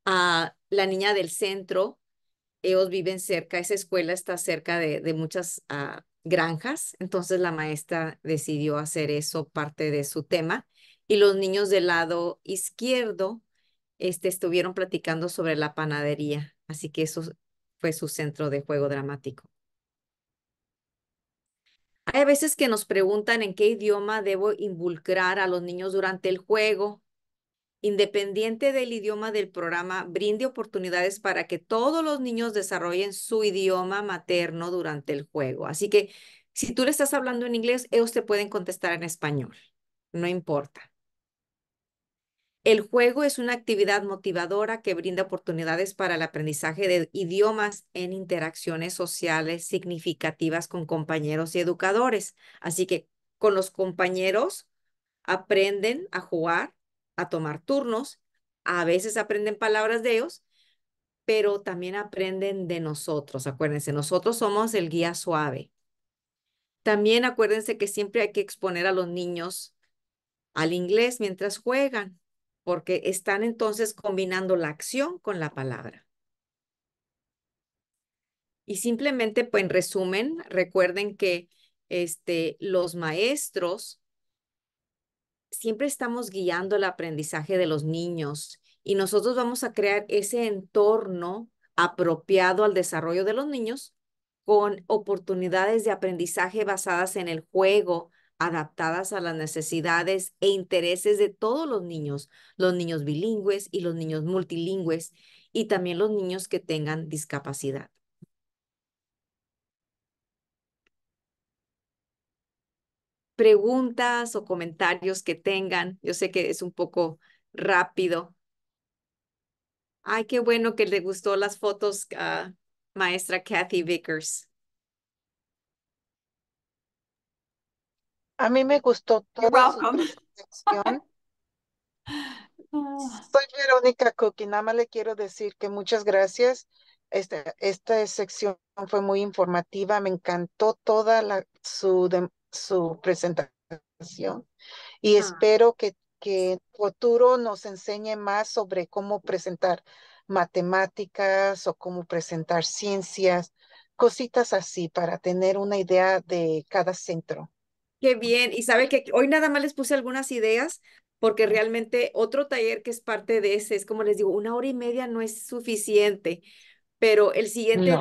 A ah, la niña del centro, ellos viven cerca, esa escuela está cerca de, de muchas ah, granjas, entonces la maestra decidió hacer eso parte de su tema y los niños del lado izquierdo este, estuvieron platicando sobre la panadería, así que eso fue su centro de juego dramático. Hay veces que nos preguntan en qué idioma debo involucrar a los niños durante el juego independiente del idioma del programa, brinde oportunidades para que todos los niños desarrollen su idioma materno durante el juego. Así que si tú le estás hablando en inglés, ellos te pueden contestar en español. No importa. El juego es una actividad motivadora que brinda oportunidades para el aprendizaje de idiomas en interacciones sociales significativas con compañeros y educadores. Así que con los compañeros aprenden a jugar a tomar turnos, a veces aprenden palabras de ellos, pero también aprenden de nosotros. Acuérdense, nosotros somos el guía suave. También acuérdense que siempre hay que exponer a los niños al inglés mientras juegan, porque están entonces combinando la acción con la palabra. Y simplemente, pues en resumen, recuerden que este, los maestros siempre estamos guiando el aprendizaje de los niños y nosotros vamos a crear ese entorno apropiado al desarrollo de los niños con oportunidades de aprendizaje basadas en el juego, adaptadas a las necesidades e intereses de todos los niños, los niños bilingües y los niños multilingües y también los niños que tengan discapacidad. preguntas o comentarios que tengan. Yo sé que es un poco rápido. Ay, qué bueno que le gustó las fotos, a maestra Kathy Vickers. A mí me gustó toda su ah. Soy Verónica y nada más le quiero decir que muchas gracias. Esta, esta sección fue muy informativa, me encantó toda la, su, su presentación y ah. espero que, que en futuro nos enseñe más sobre cómo presentar matemáticas o cómo presentar ciencias, cositas así para tener una idea de cada centro. Qué bien, y sabe que hoy nada más les puse algunas ideas porque realmente otro taller que es parte de ese es como les digo, una hora y media no es suficiente, pero el siguiente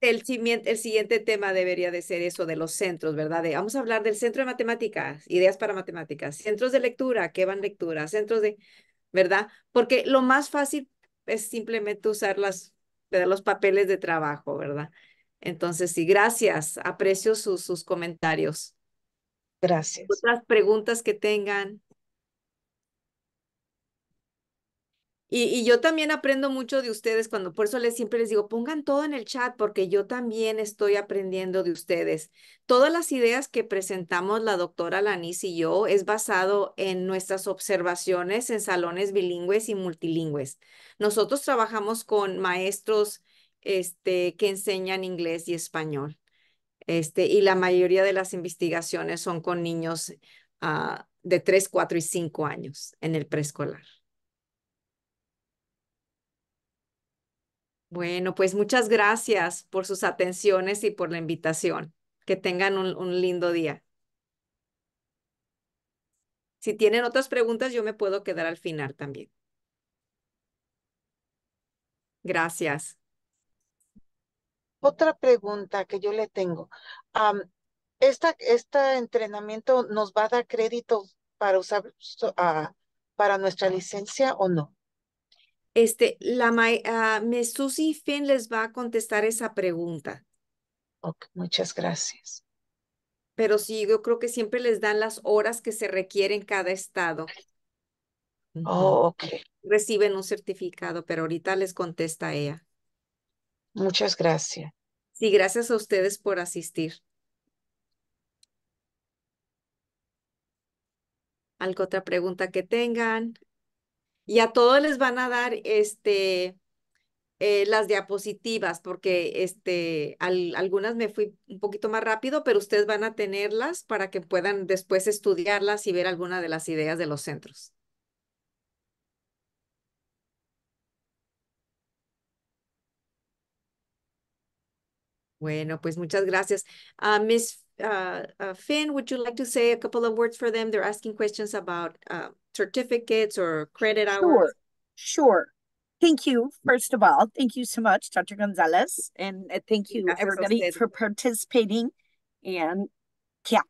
el, siguiente tema debería de ser eso de los centros, ¿verdad? vamos a hablar del centro de matemáticas, ideas para matemáticas, centros de lectura, ¿qué van lectura, centros de, ¿verdad? Porque lo más fácil es simplemente usar las, los papeles de trabajo, ¿verdad? Entonces, sí, gracias. Aprecio sus, sus comentarios. Gracias. Otras preguntas que tengan. Y, yo también aprendo mucho de ustedes cuando, por eso les siempre les digo, pongan todo en el chat porque yo también estoy aprendiendo de ustedes. Todas las ideas que presentamos la doctora Lanis y yo es basado en nuestras observaciones en salones bilingües y multilingües. Nosotros trabajamos con maestros este, que enseñan inglés y español. Este, y la mayoría de las investigaciones son con niños ah, de 3, 4 y 5 años en el preescolar. Bueno, pues muchas gracias por sus atenciones y por la invitación. Que tengan un, lindo día. Si tienen otras preguntas, yo me puedo quedar al final también. Gracias. Otra pregunta que yo le tengo. esta, este entrenamiento nos va a dar crédito para usar ah, para nuestra licencia o no? este, la me ah, susy fin les va a contestar esa pregunta. Okay, muchas gracias. Pero sí, yo creo que siempre les dan las horas que se requieren cada estado. Oh, ok. Reciben un certificado, pero ahorita les contesta ella. Muchas gracias. Sí, gracias a ustedes por asistir. ¿Algo otra pregunta que tengan? Y a todos les van a dar este, eh, las diapositivas, porque este, algunas me fui un poquito más rápido, pero ustedes van a tenerlas para que puedan después estudiarlas y ver alguna de las ideas de los centros. Bueno, pues muchas gracias. a ah, mis uh, uh, Finn, would you like to say a couple of words for them? They're asking questions about uh, certificates or credit hours. Sure, sure. Thank you, first of all. Thank you so much, Dr. Gonzalez. And thank you, everybody, for participating. And Kathy.